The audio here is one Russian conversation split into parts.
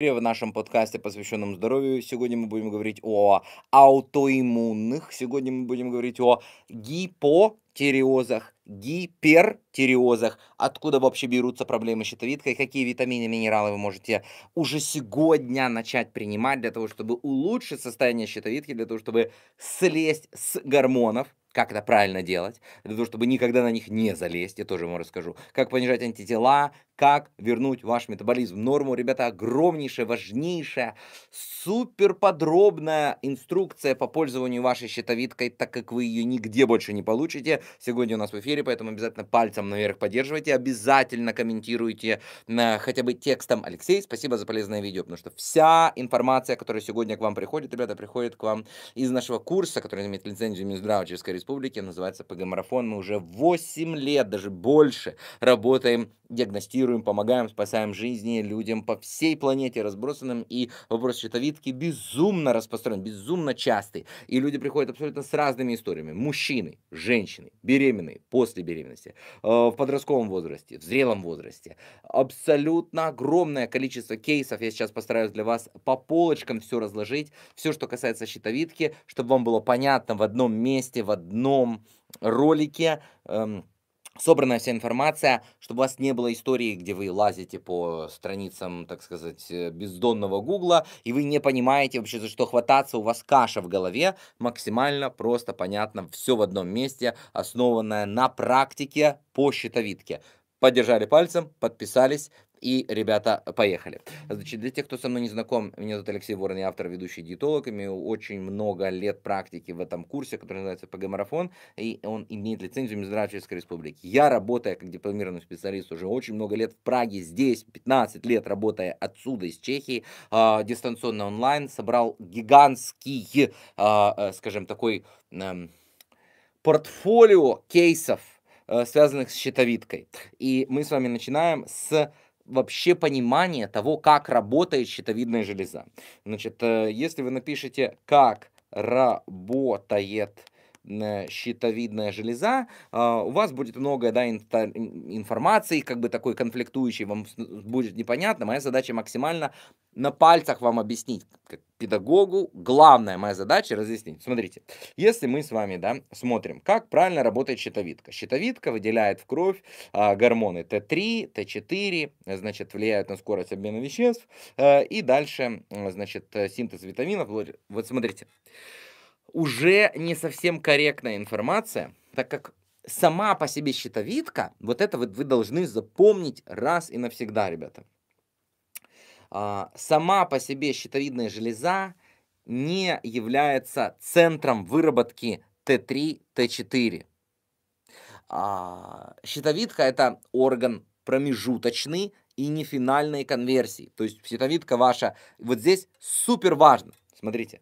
В нашем подкасте, посвященном здоровью, сегодня мы будем говорить о аутоиммунных, сегодня мы будем говорить о гипотиреозах, гипертиреозах, откуда вообще берутся проблемы щитовидкой, какие витамины, минералы вы можете уже сегодня начать принимать для того, чтобы улучшить состояние щитовидки, для того, чтобы слезть с гормонов, как это правильно делать, для того, чтобы никогда на них не залезть, я тоже вам расскажу. Как понижать антитела, как вернуть ваш метаболизм в норму. Ребята, огромнейшая, важнейшая, супер подробная инструкция по пользованию вашей щитовидкой, так как вы ее нигде больше не получите. Сегодня у нас в эфире, поэтому обязательно пальцем наверх поддерживайте, обязательно комментируйте на, э, хотя бы текстом. Алексей, спасибо за полезное видео, потому что вся информация, которая сегодня к вам приходит, ребята, приходит к вам из нашего курса, который имеет лицензию Минздрава Чешской Республики, называется ПГ-марафон. Мы уже 8 лет, даже больше, работаем, диагностируем эвакуируем, помогаем, спасаем жизни людям по всей планете разбросанным. И вопрос щитовидки безумно распространен, безумно частый. И люди приходят абсолютно с разными историями. Мужчины, женщины, беременные, после беременности, э, в подростковом возрасте, в зрелом возрасте. Абсолютно огромное количество кейсов. Я сейчас постараюсь для вас по полочкам все разложить. Все, что касается щитовидки, чтобы вам было понятно в одном месте, в одном ролике. Эм, собрана вся информация, чтобы у вас не было истории, где вы лазите по страницам, так сказать, э, бездонного гугла, и вы не понимаете вообще, за что хвататься, у вас каша в голове, максимально просто, понятно, все в одном месте, основанное на практике по щитовидке. Поддержали пальцем, подписались, и, ребята, поехали. Значит, для тех, кто со мной не знаком, меня зовут Алексей Ворон, я автор, ведущий диетолог, имею очень много лет практики в этом курсе, который называется ПГ-марафон, и он имеет лицензию Минздрава Республики. Я, работая как дипломированный специалист уже очень много лет в Праге, здесь, 15 лет работая отсюда, из Чехии, э, дистанционно онлайн, собрал гигантский, а, э, скажем, такой э, портфолио кейсов, э, связанных с щитовидкой. И мы с вами начинаем с вообще понимание того, как работает щитовидная железа. Значит, э, если вы напишете «как работает Э, щитовидная железа, а, у вас будет много да, информации, как бы такой конфликтующей, вам будет непонятно. Моя задача максимально на пальцах вам объяснить, как педагогу. Главная моя задача разъяснить. Смотрите, если мы с вами да, смотрим, как правильно работает щитовидка. Щитовидка выделяет в кровь а, гормоны Т3, Т4, значит, влияют на скорость обмена веществ э, и дальше, значит, синтез витаминов. Вот смотрите уже не совсем корректная информация, так как сама по себе щитовидка, вот это вот вы должны запомнить раз и навсегда, ребята. А, сама по себе щитовидная железа не является центром выработки Т3, Т4. А, щитовидка это орган промежуточный и не финальной конверсии. То есть щитовидка ваша вот здесь супер важно. Смотрите,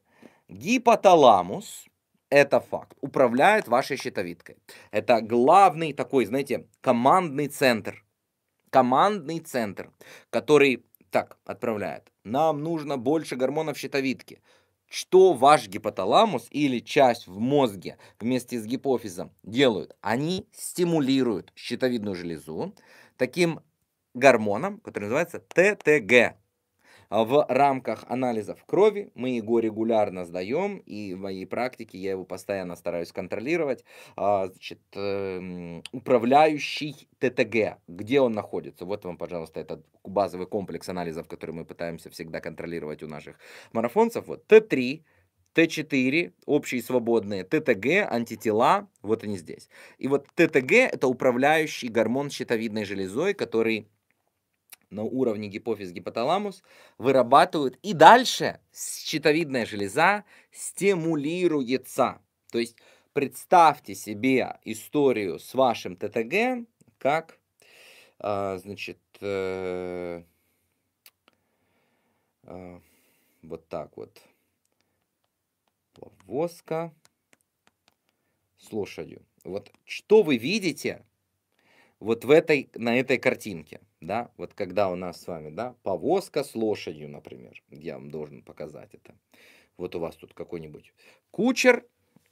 Гипоталамус, это факт, управляет вашей щитовидкой. Это главный такой, знаете, командный центр. Командный центр, который так отправляет. Нам нужно больше гормонов щитовидки. Что ваш гипоталамус или часть в мозге вместе с гипофизом делают? Они стимулируют щитовидную железу таким гормоном, который называется ТТГ, а в рамках анализов крови мы его регулярно сдаем, и в моей практике я его постоянно стараюсь контролировать. А, значит, эм, управляющий ТТГ, где он находится? Вот вам, пожалуйста, этот базовый комплекс анализов, который мы пытаемся всегда контролировать у наших марафонцев. Вот Т3, Т4, общие свободные, ТТГ, антитела, вот они здесь. И вот ТТГ – это управляющий гормон щитовидной железой, который на уровне гипофиз-гипоталамус вырабатывают, и дальше щитовидная железа стимулируется. То есть представьте себе историю с вашим ТТГ как, э, значит, э, э, вот так вот, повозка с лошадью. Вот что вы видите вот в этой, на этой картинке? да, вот когда у нас с вами, да, повозка с лошадью, например, я вам должен показать это. Вот у вас тут какой-нибудь кучер,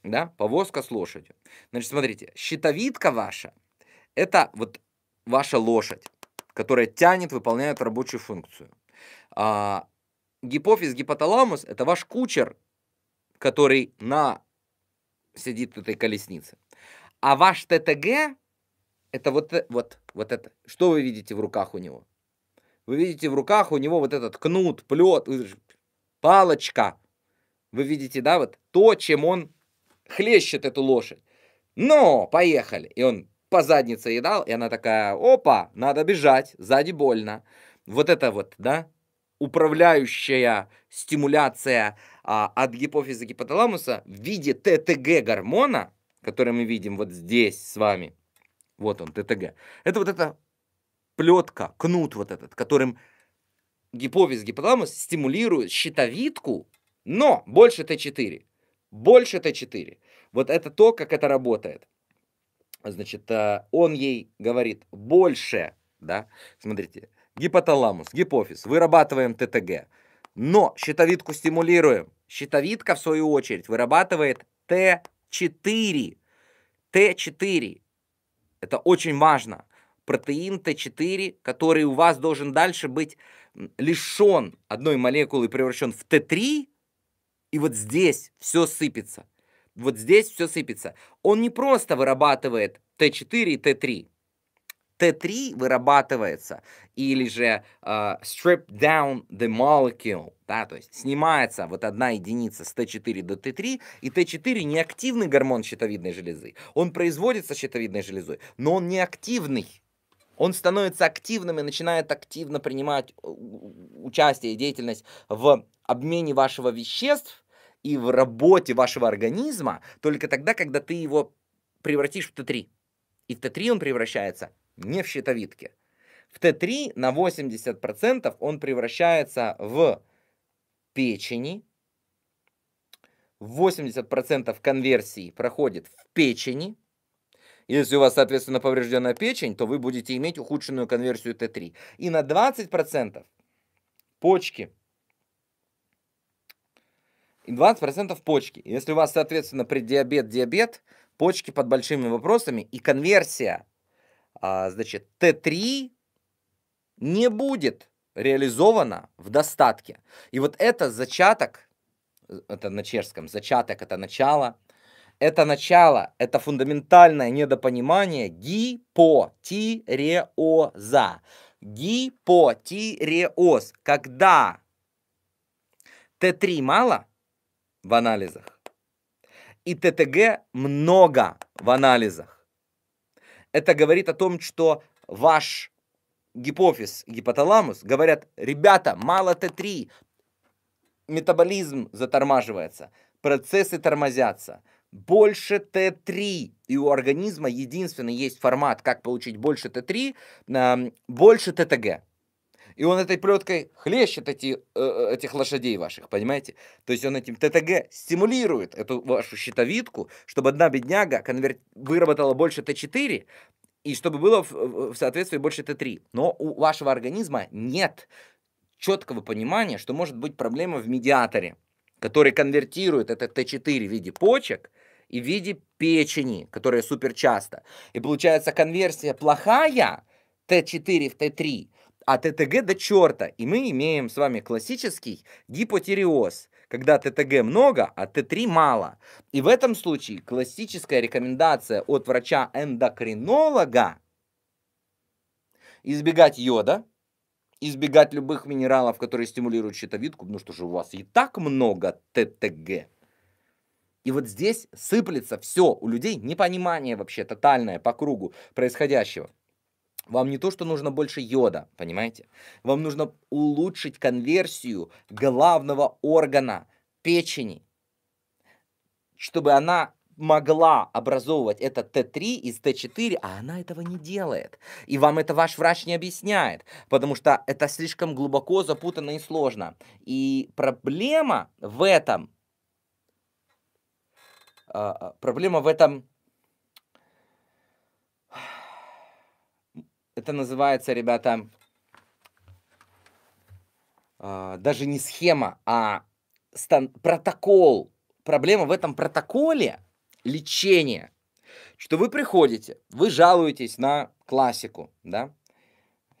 да, повозка с лошадью. Значит, смотрите, щитовидка ваша, это вот ваша лошадь, которая тянет, выполняет рабочую функцию. А, гипофиз, гипоталамус – это ваш кучер, который на сидит в этой колеснице. А ваш ТТГ это вот, э, вот, вот это. Что вы видите в руках у него? Вы видите в руках у него вот этот кнут, плет, палочка. Вы видите, да, вот то, чем он хлещет эту лошадь. Но, поехали. И он по заднице едал, и она такая, опа, надо бежать, сзади больно. Вот это вот, да, управляющая стимуляция а, от гипофиза гипоталамуса в виде ТТГ гормона, который мы видим вот здесь с вами – вот он, ТТГ. Это вот эта плетка, кнут вот этот, которым гиповиз, гипоталамус стимулирует щитовидку, но больше Т4. Больше Т4. Вот это то, как это работает. Значит, э, он ей говорит больше, да, смотрите, гипоталамус, гипофиз, вырабатываем ТТГ, но щитовидку стимулируем. Щитовидка, в свою очередь, вырабатывает Т4. Т4. Это очень важно. Протеин Т4, который у вас должен дальше быть лишен одной молекулы превращен в Т3, и вот здесь все сыпется. Вот здесь все сыпется. Он не просто вырабатывает Т4 и Т3. Т3 вырабатывается, или же э, strip down the molecule, да, то есть снимается вот одна единица с Т4 до Т3, и Т4 неактивный гормон щитовидной железы. Он производится щитовидной железой, но он неактивный. Он становится активным и начинает активно принимать э, участие и деятельность в обмене вашего веществ и в работе вашего организма только тогда, когда ты его превратишь в Т3. И в Т3 он превращается не в щитовидке. В Т3 на 80% он превращается в печени. 80% конверсии проходит в печени. Если у вас, соответственно, поврежденная печень, то вы будете иметь ухудшенную конверсию Т3. И на 20% почки. И 20% почки. Если у вас, соответственно, преддиабет, диабет, почки под большими вопросами и конверсия а, значит, Т3 не будет реализовано в достатке. И вот это зачаток, э, это на чешском, зачаток это начало, это начало, это фундаментальное недопонимание гипотиреоза. Гипотиреоз, когда Т3 мало в анализах и ТТГ много в анализах это говорит о том, что ваш гипофиз, гипоталамус говорят, ребята, мало Т3, метаболизм затормаживается, процессы тормозятся, больше Т3, и у организма единственный есть формат, как получить больше Т3, эм, больше ТТГ. И он этой плеткой хлещет эти, э, э, этих лошадей ваших, понимаете? То есть он этим ТТГ стимулирует эту вашу щитовидку, чтобы одна бедняга конверт выработала больше Т4, и чтобы было в, в соответствии больше Т3. Но у вашего организма нет четкого понимания, что может быть проблема в медиаторе, который конвертирует этот Т4 в виде почек и в виде печени, которая супер часто. И получается конверсия плохая, Т4 в Т3, от ТТГ до черта. И мы имеем с вами классический гипотиреоз, когда ТТГ много, а Т3 мало. И в этом случае классическая рекомендация от врача-эндокринолога избегать йода, избегать любых минералов, которые стимулируют щитовидку, потому что же у вас и так много ТТГ. И вот здесь сыплется все, у людей непонимание вообще тотальное по кругу происходящего. Вам не то, что нужно больше йода, понимаете? Вам нужно улучшить конверсию главного органа печени, чтобы она могла образовывать это Т3 из Т4, а она этого не делает. И вам это ваш врач не объясняет, потому что это слишком глубоко, запутанно и сложно. И проблема в этом, а, а, проблема в этом Это называется, ребята, а, даже не схема, а стан- протокол. Проблема в этом протоколе лечения. Что вы приходите, вы жалуетесь на классику, да?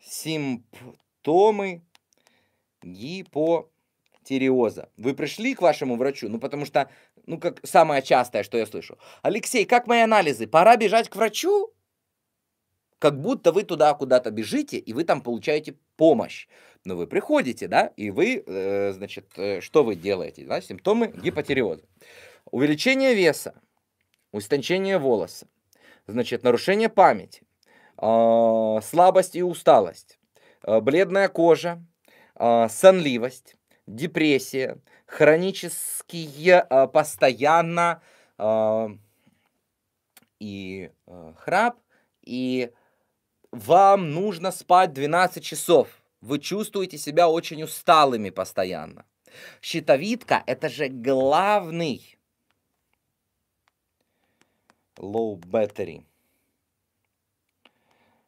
Симптомы гипотиреоза. Вы пришли к вашему врачу, ну потому что, ну как самое частое, что я слышу. Алексей, как мои анализы? Пора бежать к врачу? как будто вы туда куда-то бежите, и вы там получаете помощь. Но вы приходите, да, и вы, э, значит, э, что вы делаете? Да, симптомы гипотереоза. Увеличение веса, устончение волоса, значит, нарушение памяти, э, слабость и усталость, э, бледная кожа, э, сонливость, депрессия, хронические э, постоянно э, и э, храп, и вам нужно спать 12 часов. Вы чувствуете себя очень усталыми постоянно. Щитовидка – это же главный low battery.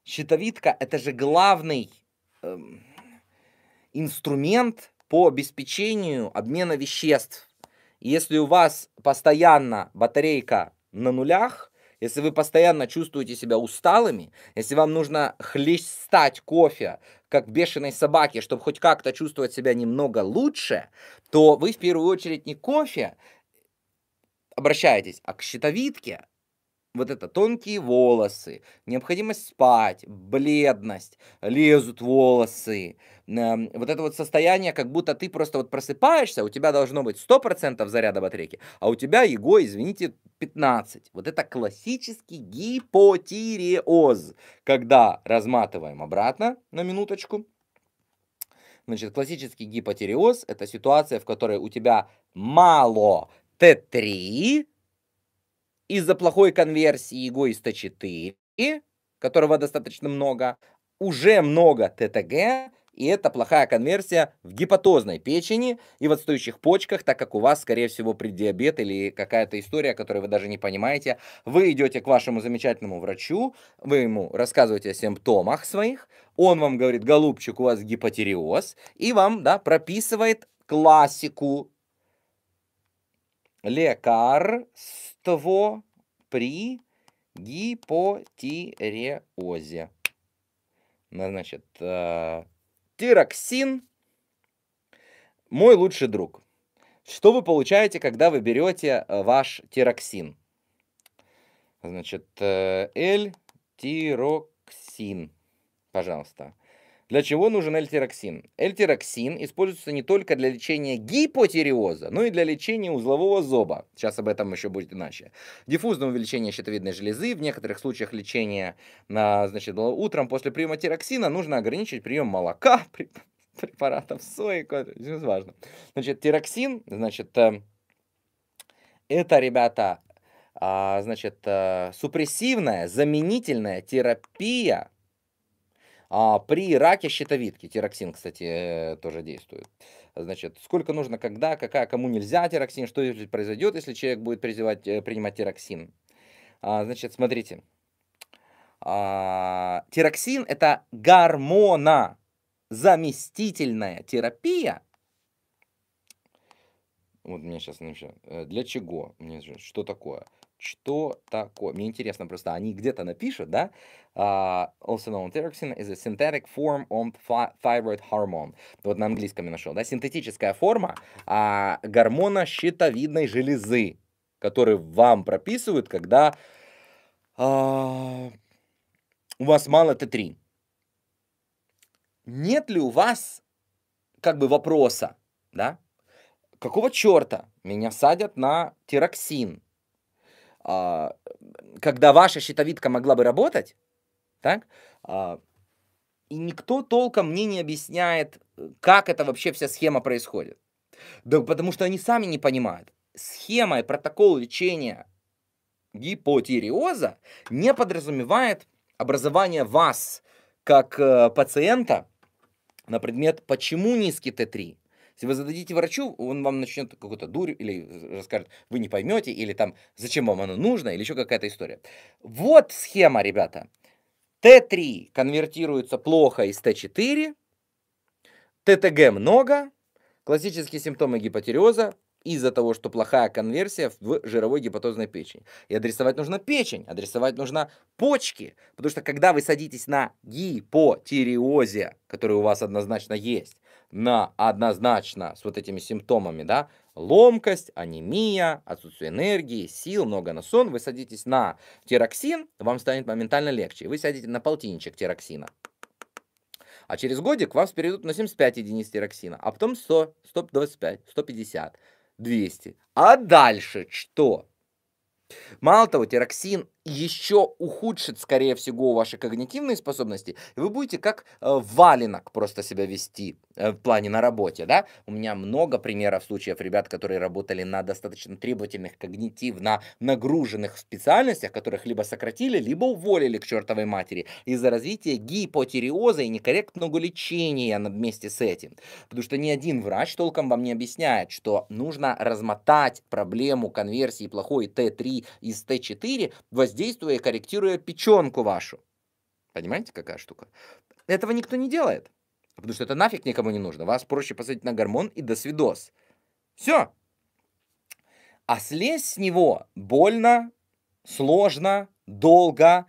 Щитовидка – это же главный эм, инструмент по обеспечению обмена веществ. Если у вас постоянно батарейка на нулях, если вы постоянно чувствуете себя усталыми, если вам нужно хлестать кофе, как бешеной собаке, чтобы хоть как-то чувствовать себя немного лучше, то вы в первую очередь не кофе обращаетесь, а к щитовидке, вот это тонкие волосы, необходимость спать, бледность, лезут волосы, вот это вот состояние, как будто ты просто вот просыпаешься, у тебя должно быть 100% заряда батарейки, а у тебя его, извините, 15. Вот это классический гипотиреоз, когда разматываем обратно на минуточку, Значит, классический гипотиреоз – это ситуация, в которой у тебя мало Т3, из-за плохой конверсии Егоиста 4, которого достаточно много, уже много ТТГ, и это плохая конверсия в гипотозной печени и в отстающих почках, так как у вас, скорее всего, преддиабет или какая-то история, которую вы даже не понимаете. Вы идете к вашему замечательному врачу, вы ему рассказываете о симптомах своих, он вам говорит, голубчик, у вас гипотереоз, и вам да, прописывает классику лекарство при гипотиреозе. Значит, э, тироксин – мой лучший друг. Что вы получаете, когда вы берете э, ваш тироксин? Значит, э, L-тироксин, пожалуйста. Для чего нужен эльтироксин? Эльтироксин используется не только для лечения гипотиреоза, но и для лечения узлового зоба. Сейчас об этом еще будет иначе. Диффузное увеличение щитовидной железы, в некоторых случаях лечение а, значит, утром после приема тироксина нужно ограничить прием молока, препаратов сои, это важно. Значит, тироксин, значит, э, это, ребята, а, значит, э, супрессивная заменительная терапия а при раке щитовидки, тироксин, кстати, э, тоже действует. Значит, сколько нужно, когда, какая, кому нельзя тироксин, что произойдет, если человек будет призывать, э, принимать тироксин. А, значит, смотрите. А, тироксин – это гормона заместительная терапия. Вот мне сейчас напишут, э, для чего? Мне, что такое? что такое. Мне интересно просто, они где-то напишут, да? Uh, also known thyroxine is a synthetic form of thyroid hormone. Вот на английском я нашел, да? Синтетическая форма uh, гормона щитовидной железы, который вам прописывают, когда uh, у вас мало Т3. Нет ли у вас как бы вопроса, да? Какого черта меня садят на тироксин? А, когда ваша щитовидка могла бы работать, так, а, и никто толком мне не объясняет, как это вообще вся схема происходит. Да потому что они сами не понимают. Схема и протокол лечения гипотиреоза не подразумевает образование вас как э, пациента на предмет, почему низкий Т3, если вы зададите врачу, он вам начнет какую-то дурь или расскажет, вы не поймете, или там, зачем вам оно нужно, или еще какая-то история. Вот схема, ребята. Т3 конвертируется плохо из Т4, ТТГ много, классические симптомы гипотереоза, из-за того, что плохая конверсия в жировой гипотозной печени. И адресовать нужно печень, адресовать нужно почки, потому что когда вы садитесь на гипотиреозе, который у вас однозначно есть, на однозначно с вот этими симптомами, да, ломкость, анемия, отсутствие энергии, сил, много на сон, вы садитесь на тироксин, вам станет моментально легче. Вы сядете на полтинничек тироксина. А через годик вас перейдут на 75 единиц тироксина, а потом 100, 125, 150, 200. А дальше что? Мало того, тироксин еще ухудшит, скорее всего, ваши когнитивные способности, и вы будете как э, валенок просто себя вести э, в плане на работе, да? У меня много примеров случаев ребят, которые работали на достаточно требовательных, когнитивно нагруженных специальностях, которых либо сократили, либо уволили к чертовой матери из-за развития гипотериоза и некорректного лечения вместе с этим. Потому что ни один врач толком вам не объясняет, что нужно размотать проблему конверсии плохой Т3 из Т4, воздействие воздействуя и корректируя печенку вашу. Понимаете, какая штука? Этого никто не делает. Потому что это нафиг никому не нужно. Вас проще посадить на гормон и до свидос. Все. А слезть с него больно, сложно, долго.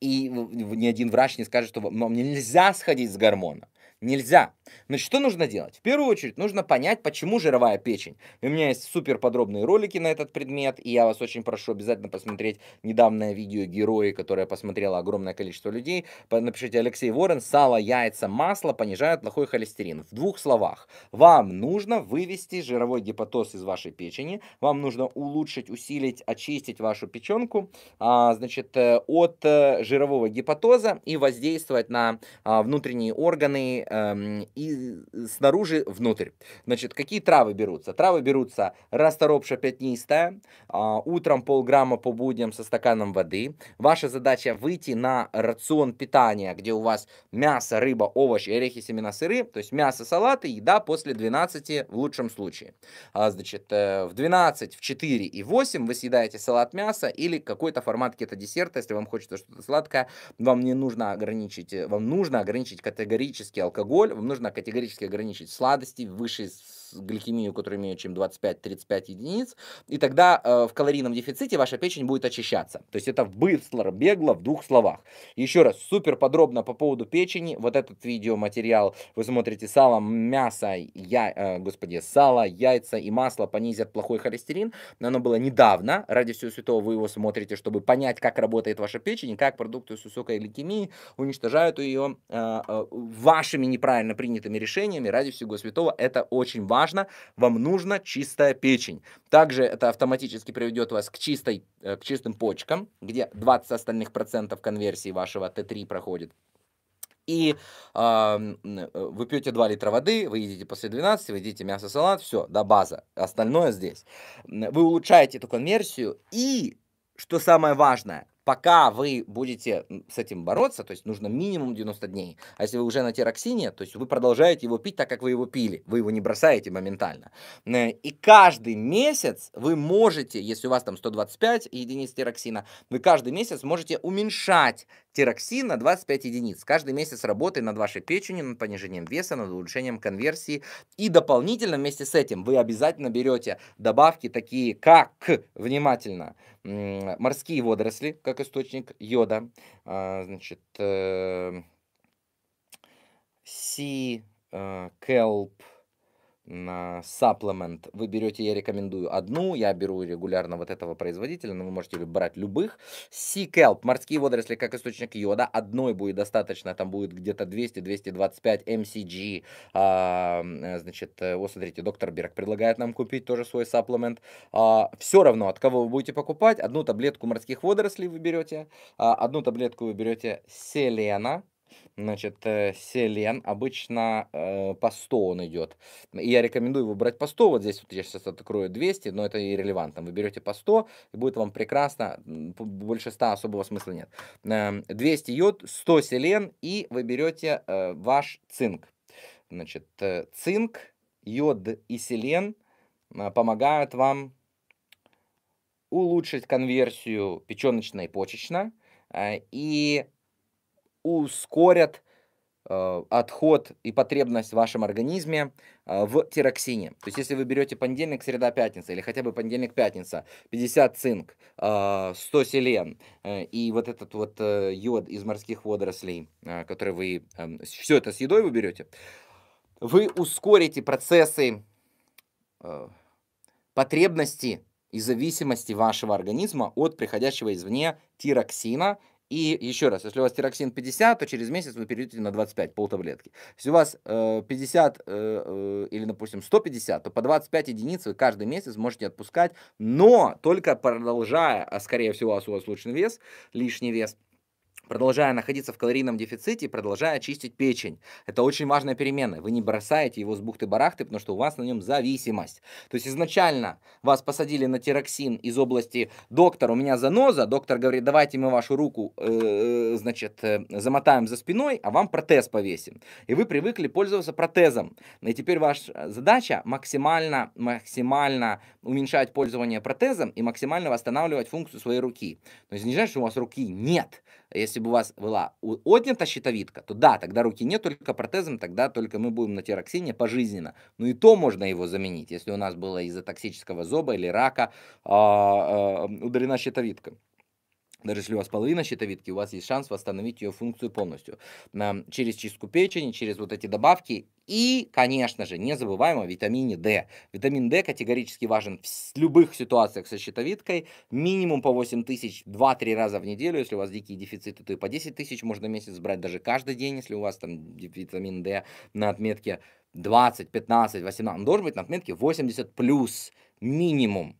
И ни один врач не скажет, что вам нельзя сходить с гормона нельзя. Значит, что нужно делать? В первую очередь нужно понять, почему жировая печень. И у меня есть супер подробные ролики на этот предмет, и я вас очень прошу обязательно посмотреть недавнее видео «Герои», которое посмотрело огромное количество людей. Напишите Алексей Ворон, сало, яйца, масло понижают плохой холестерин. В двух словах. Вам нужно вывести жировой гепатоз из вашей печени, вам нужно улучшить, усилить, очистить вашу печенку, а, значит, э, от э, жирового гепатоза и воздействовать на а, внутренние органы, Эм, и снаружи внутрь. Значит, какие травы берутся? Травы берутся расторопша пятнистая, а, утром полграмма по будням со стаканом воды. Ваша задача выйти на рацион питания, где у вас мясо, рыба, овощи, орехи, семена, сыры, то есть мясо, салаты, еда после 12 в лучшем случае. А, значит, э, в 12, в 4 и 8 вы съедаете салат мяса или какой-то формат кето-десерта, если вам хочется что-то сладкое, вам не нужно ограничить, вам нужно ограничить категорически алкоголь алкоголь, вам нужно категорически ограничить сладости, выше гликемию, которая имеет чем 25-35 единиц, и тогда э, в калорийном дефиците ваша печень будет очищаться. То есть это быстро, бегло, в двух словах. Еще раз, супер подробно по поводу печени. Вот этот видеоматериал вы смотрите сало, мясо, я, э, господи, сало, яйца и масло понизят плохой холестерин. Но оно было недавно. Ради всего святого вы его смотрите, чтобы понять, как работает ваша печень, и как продукты с высокой гликемией уничтожают ее э, э, вашими своими неправильно принятыми решениями ради всего святого. Это очень важно. Вам нужна чистая печень. Также это автоматически приведет вас к, чистой, э, к чистым почкам, где 20 остальных процентов конверсии вашего Т3 проходит. И э, вы пьете 2 литра воды, вы едите после 12, вы едите мясо, салат, все, да, база. Остальное здесь. Вы улучшаете эту конверсию и, что самое важное, пока вы будете с этим бороться, то есть нужно минимум 90 дней. А если вы уже на тероксине, то есть вы продолжаете его пить так, как вы его пили, вы его не бросаете моментально. И каждый месяц вы можете, если у вас там 125 единиц тероксина, вы каждый месяц можете уменьшать тироксин тироксина 25 единиц. Каждый месяц работы над вашей печенью, над понижением веса, над улучшением конверсии. И дополнительно вместе с этим вы обязательно берете добавки такие, как, внимательно, морские водоросли, как источник йода, а, значит, э, си, э, келп, сапплемент вы берете, я рекомендую одну, я беру регулярно вот этого производителя, но вы можете брать любых. Sea Kelp, морские водоросли как источник йода, одной будет достаточно, там будет где-то 200-225 MCG, а, значит, э, вот смотрите, доктор Берг предлагает нам купить тоже свой сапплемент. А, все равно, от кого вы будете покупать, одну таблетку морских водорослей вы берете, а, одну таблетку вы берете селена, Значит, э, селен обычно э, по 100 он идет. И я рекомендую его брать по 100. Вот здесь вот я сейчас открою 200, но это и релевантно. Вы берете по 100, и будет вам прекрасно. Больше 100 особого смысла нет. 200 эм, йод, 100 селен, и вы берете э, ваш цинк. Значит, э, цинк, йод и селен э, помогают вам улучшить конверсию печеночно и почечно. И ускорят э, отход и потребность в вашем организме э, в тироксине. То есть, если вы берете понедельник, среда, пятница, или хотя бы понедельник, пятница, 50 цинк, 100 э, селен и вот этот вот йод из морских водорослей, который вы... Эм, Все это с едой вы берете, вы ускорите процессы потребности и зависимости вашего организма от приходящего извне тироксина и еще раз, если у вас тироксин 50, то через месяц вы перейдете на 25, пол таблетки. Если у вас э, 50 э, э, или, допустим, 150, то по 25 единиц вы каждый месяц можете отпускать, но только продолжая, а скорее всего у вас, у вас лишний вес, лишний вес, продолжая находиться в калорийном дефиците, продолжая чистить печень. Это очень важная переменная. Вы не бросаете его с бухты-барахты, потому что у вас на нем зависимость. То есть изначально вас посадили на тироксин из области «доктор, у меня заноза», доктор говорит, давайте мы вашу руку, э, э, значит, э, замотаем за спиной, а вам протез повесим. И вы привыкли пользоваться протезом. И теперь ваша задача максимально, максимально уменьшать пользование протезом и максимально восстанавливать функцию своей руки. То есть не значит, что у вас руки нет. Если бы у вас была отнята щитовидка, то да, тогда руки нет, только протезом, тогда только мы будем на тироксине пожизненно. Но ну и то можно его заменить, если у нас было из-за токсического зоба или рака э, э, ударена щитовидка если у вас половина щитовидки, у вас есть шанс восстановить ее функцию полностью. Через чистку печени, через вот эти добавки. И, конечно же, не забываем о витамине D. Витамин D категорически важен в любых ситуациях со щитовидкой. Минимум по 8 тысяч 2-3 раза в неделю. Если у вас дикие дефициты, то и по 10 тысяч можно месяц брать даже каждый день, если у вас там витамин D на отметке 20, 15, 18. Он должен быть на отметке 80 плюс минимум.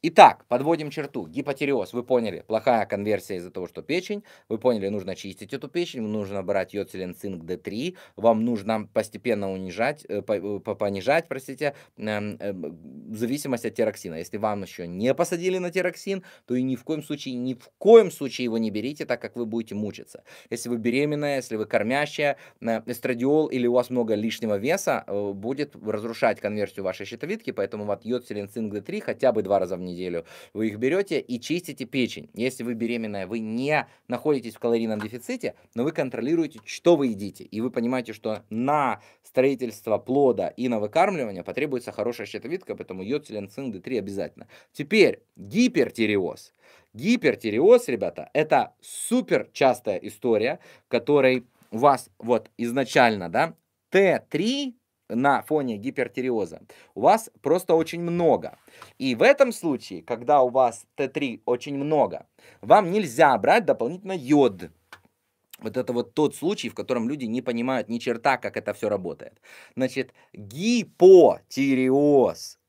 Итак, подводим черту. Гипотереоз, вы поняли, плохая конверсия из-за того, что печень. Вы поняли, нужно чистить эту печень, нужно брать йоцилен цинк D3, вам нужно постепенно унижать, э, э, понижать, простите, эм, эм, зависимость от тироксина. Если вам еще не посадили на тироксин, то и ни в коем случае, ни в коем случае его не берите, так как вы будете мучиться. Если вы беременная, если вы кормящая, э, эстрадиол или у вас много лишнего веса будет разрушать конверсию вашей щитовидки, поэтому вот йод, селенцин, Д3 хотя бы два раза в неделю, вы их берете и чистите печень. Если вы беременная, вы не находитесь в калорийном дефиците, но вы контролируете, что вы едите. И вы понимаете, что на строительство плода и на выкармливание потребуется хорошая щитовидка, поэтому йод, селенцин, D3 обязательно. Теперь гипертиреоз. Гипертиреоз, ребята, это супер частая история, которой у вас вот изначально, да, Т3 на фоне гипертиреоза, у вас просто очень много. И в этом случае, когда у вас Т3 очень много, вам нельзя брать дополнительно йод. Вот это вот тот случай, в котором люди не понимают ни черта, как это все работает. Значит, гипотиреоз,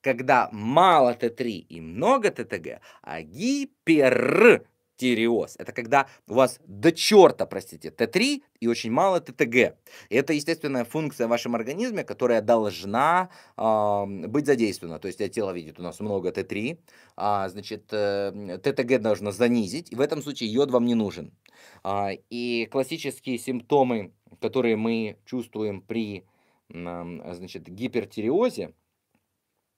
когда мало Т3 и много ТТГ, а гипер тиреоз. Это когда у вас до черта, простите, Т3 и очень мало ТТГ. И это естественная функция в вашем организме, которая должна э, быть задействована. То есть э, тело видит у нас много Т3, а, значит, э, ТТГ должно занизить, и в этом случае йод вам не нужен. А, и классические симптомы, которые мы чувствуем при э, значит, гипертиреозе,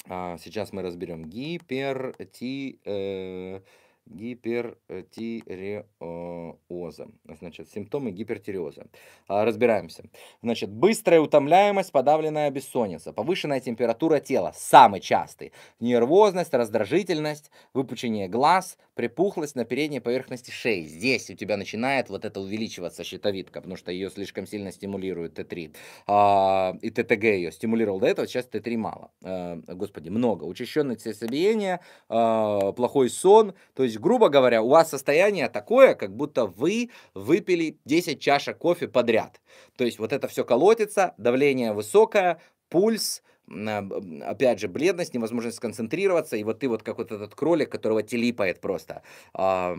а, сейчас мы разберем гипер, э, гипертиреоза. Значит, симптомы гипертиреоза. А, разбираемся. Значит, быстрая утомляемость, подавленная бессонница, повышенная температура тела, самый частый. Нервозность, раздражительность, выпучение глаз, припухлость на передней поверхности шеи. Здесь у тебя начинает вот это увеличиваться щитовидка, потому что ее слишком сильно стимулирует Т3. А, и ТТГ ее стимулировал до этого, сейчас Т3 мало. Э, господи, много. Учащенное сердцебиение, а, плохой сон, то есть грубо говоря, у вас состояние такое, как будто вы выпили 10 чашек кофе подряд. То есть вот это все колотится, давление высокое, пульс, а, опять же, бледность, невозможность сконцентрироваться, и вот ты вот как вот этот кролик, которого телипает просто. А,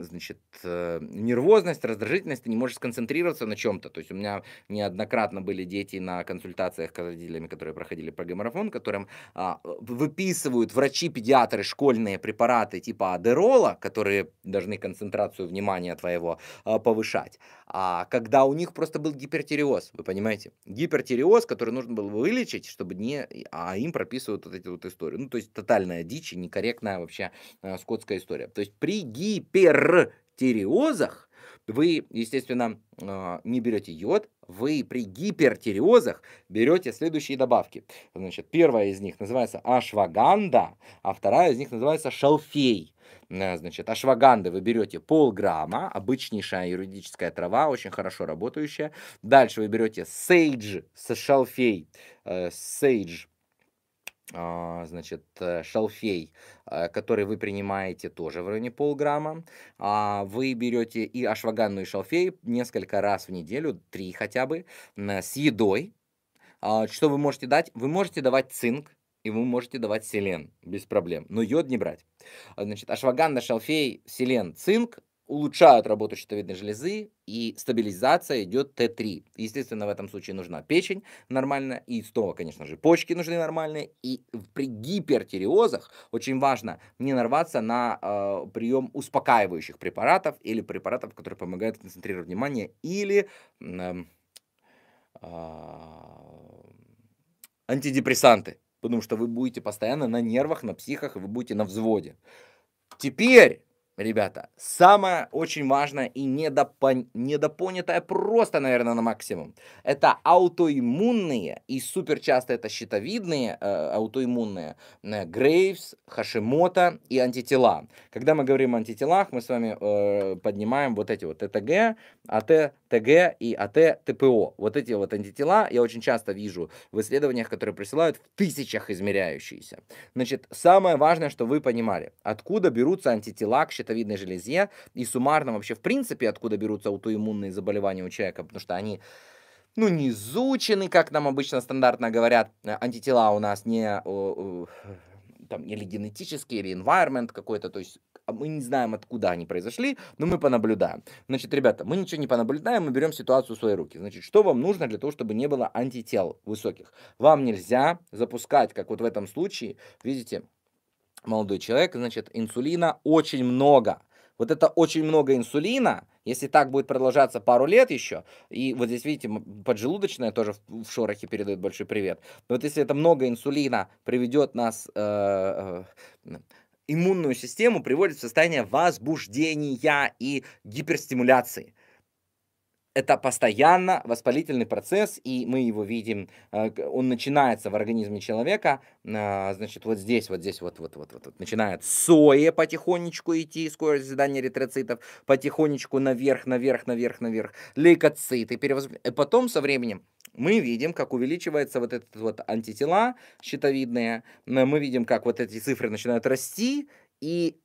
значит, э, нервозность, раздражительность, ты не можешь сконцентрироваться на чем-то. То есть у меня неоднократно были дети на консультациях с родителями, которые проходили по гоморафон, которым а, выписывают врачи-педиатры школьные препараты типа адерола, которые должны концентрацию внимания твоего повышать. А когда у них просто был гипертиреоз, вы понимаете? гипертиреоз, который нужно было вылечить, чтобы не не, а им прописывают вот эти вот истории. Ну, то есть тотальная дичь и некорректная вообще э, скотская история. То есть при гипертиреозах вы, естественно, э, не берете йод, вы при гипертиреозах берете следующие добавки. Значит, первая из них называется ашваганда, а вторая из них называется шалфей. Э, значит, ашваганды вы берете полграмма, обычнейшая юридическая трава, очень хорошо работающая. Дальше вы берете сейдж, шалфей, э, сейдж, э, значит, шалфей, который вы принимаете тоже в районе полграмма. А вы берете и ашваганду и шалфей несколько раз в неделю, три хотя бы, с едой. А что вы можете дать? Вы можете давать цинк, и вы можете давать селен без проблем, но йод не брать. А, значит, ашваганда, шалфей, селен, цинк улучшают работу щитовидной железы, и стабилизация идет Т3. Естественно, в этом случае нужна печень нормальная, и снова, конечно же, почки нужны нормальные. И при гипертиреозах очень важно не нарваться на э, прием успокаивающих препаратов или препаратов, которые помогают концентрировать внимание, или э, э, антидепрессанты потому что вы будете постоянно на нервах, на психах, и вы будете на взводе. Теперь, ребята, самое очень важное и недопон... недопонятое просто, наверное, на максимум, это аутоиммунные и суперчасто это щитовидные э, аутоиммунные, э, Грейвс, Хашимото и антитела. Когда мы говорим о антителах, мы с вами э, поднимаем вот эти вот ТТГ, АТ, ТГ и АТ, ТПО. Вот эти вот антитела я очень часто вижу в исследованиях, которые присылают в тысячах измеряющиеся. Значит, самое важное, что вы понимали, откуда берутся антитела к щитовидной железе и суммарно вообще в принципе, откуда берутся аутоиммунные заболевания у человека, потому что они ну, не изучены, как нам обычно стандартно говорят, антитела у нас не там, или генетический, или environment какой-то, то есть а мы не знаем, откуда они произошли, но мы понаблюдаем. Значит, ребята, мы ничего не понаблюдаем, мы берем ситуацию в свои руки. Значит, что вам нужно для того, чтобы не было антител высоких? Вам нельзя запускать, как вот в этом случае, видите, молодой человек, значит, инсулина очень много. Вот это очень много инсулина, если так будет продолжаться пару лет еще, и вот здесь, видите, поджелудочная тоже в шорохе передает большой привет. Но вот если это много инсулина приведет нас э, э, иммунную систему приводит в состояние возбуждения и гиперстимуляции. Это постоянно воспалительный процесс, и мы его видим, э, он начинается в организме человека, э, значит, вот здесь, вот здесь, вот, вот, вот, вот, вот. начинает сое потихонечку идти, скорость заседания эритроцитов, потихонечку наверх, наверх, наверх, наверх, лейкоциты, перевозб... и потом со временем мы видим, как увеличивается вот этот вот антитела щитовидные, мы видим, как вот эти цифры начинают расти, и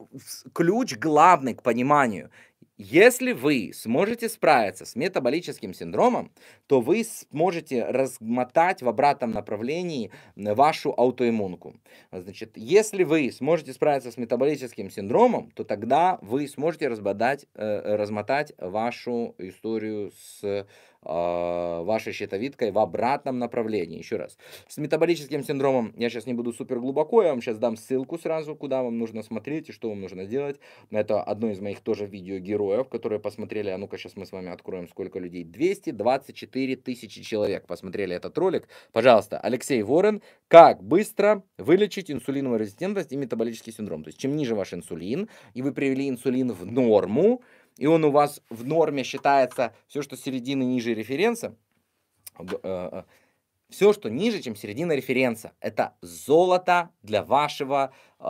ключ главный к пониманию. Если вы сможете справиться с метаболическим синдромом, то вы сможете размотать в обратном направлении вашу аутоиммунку. Значит, если вы сможете справиться с метаболическим синдромом, то тогда вы сможете разбодать, э, э размотать вашу историю с а, вашей щитовидкой в обратном направлении. Еще раз. С метаболическим синдромом я сейчас не буду супер глубоко, я вам сейчас дам ссылку сразу, куда вам нужно смотреть и что вам нужно делать. Это одно из моих тоже видеогероев, которые посмотрели. А ну-ка, сейчас мы с вами откроем, сколько людей. 224 тысячи человек посмотрели этот ролик. Пожалуйста, Алексей Ворон. Как быстро вылечить инсулиновую резистентность и метаболический синдром? То есть, чем ниже ваш инсулин, и вы привели инсулин в норму, и он у вас в норме считается все, что середины ниже референса, э, э, все, что ниже, чем середина референса, это золото для, вашего, э,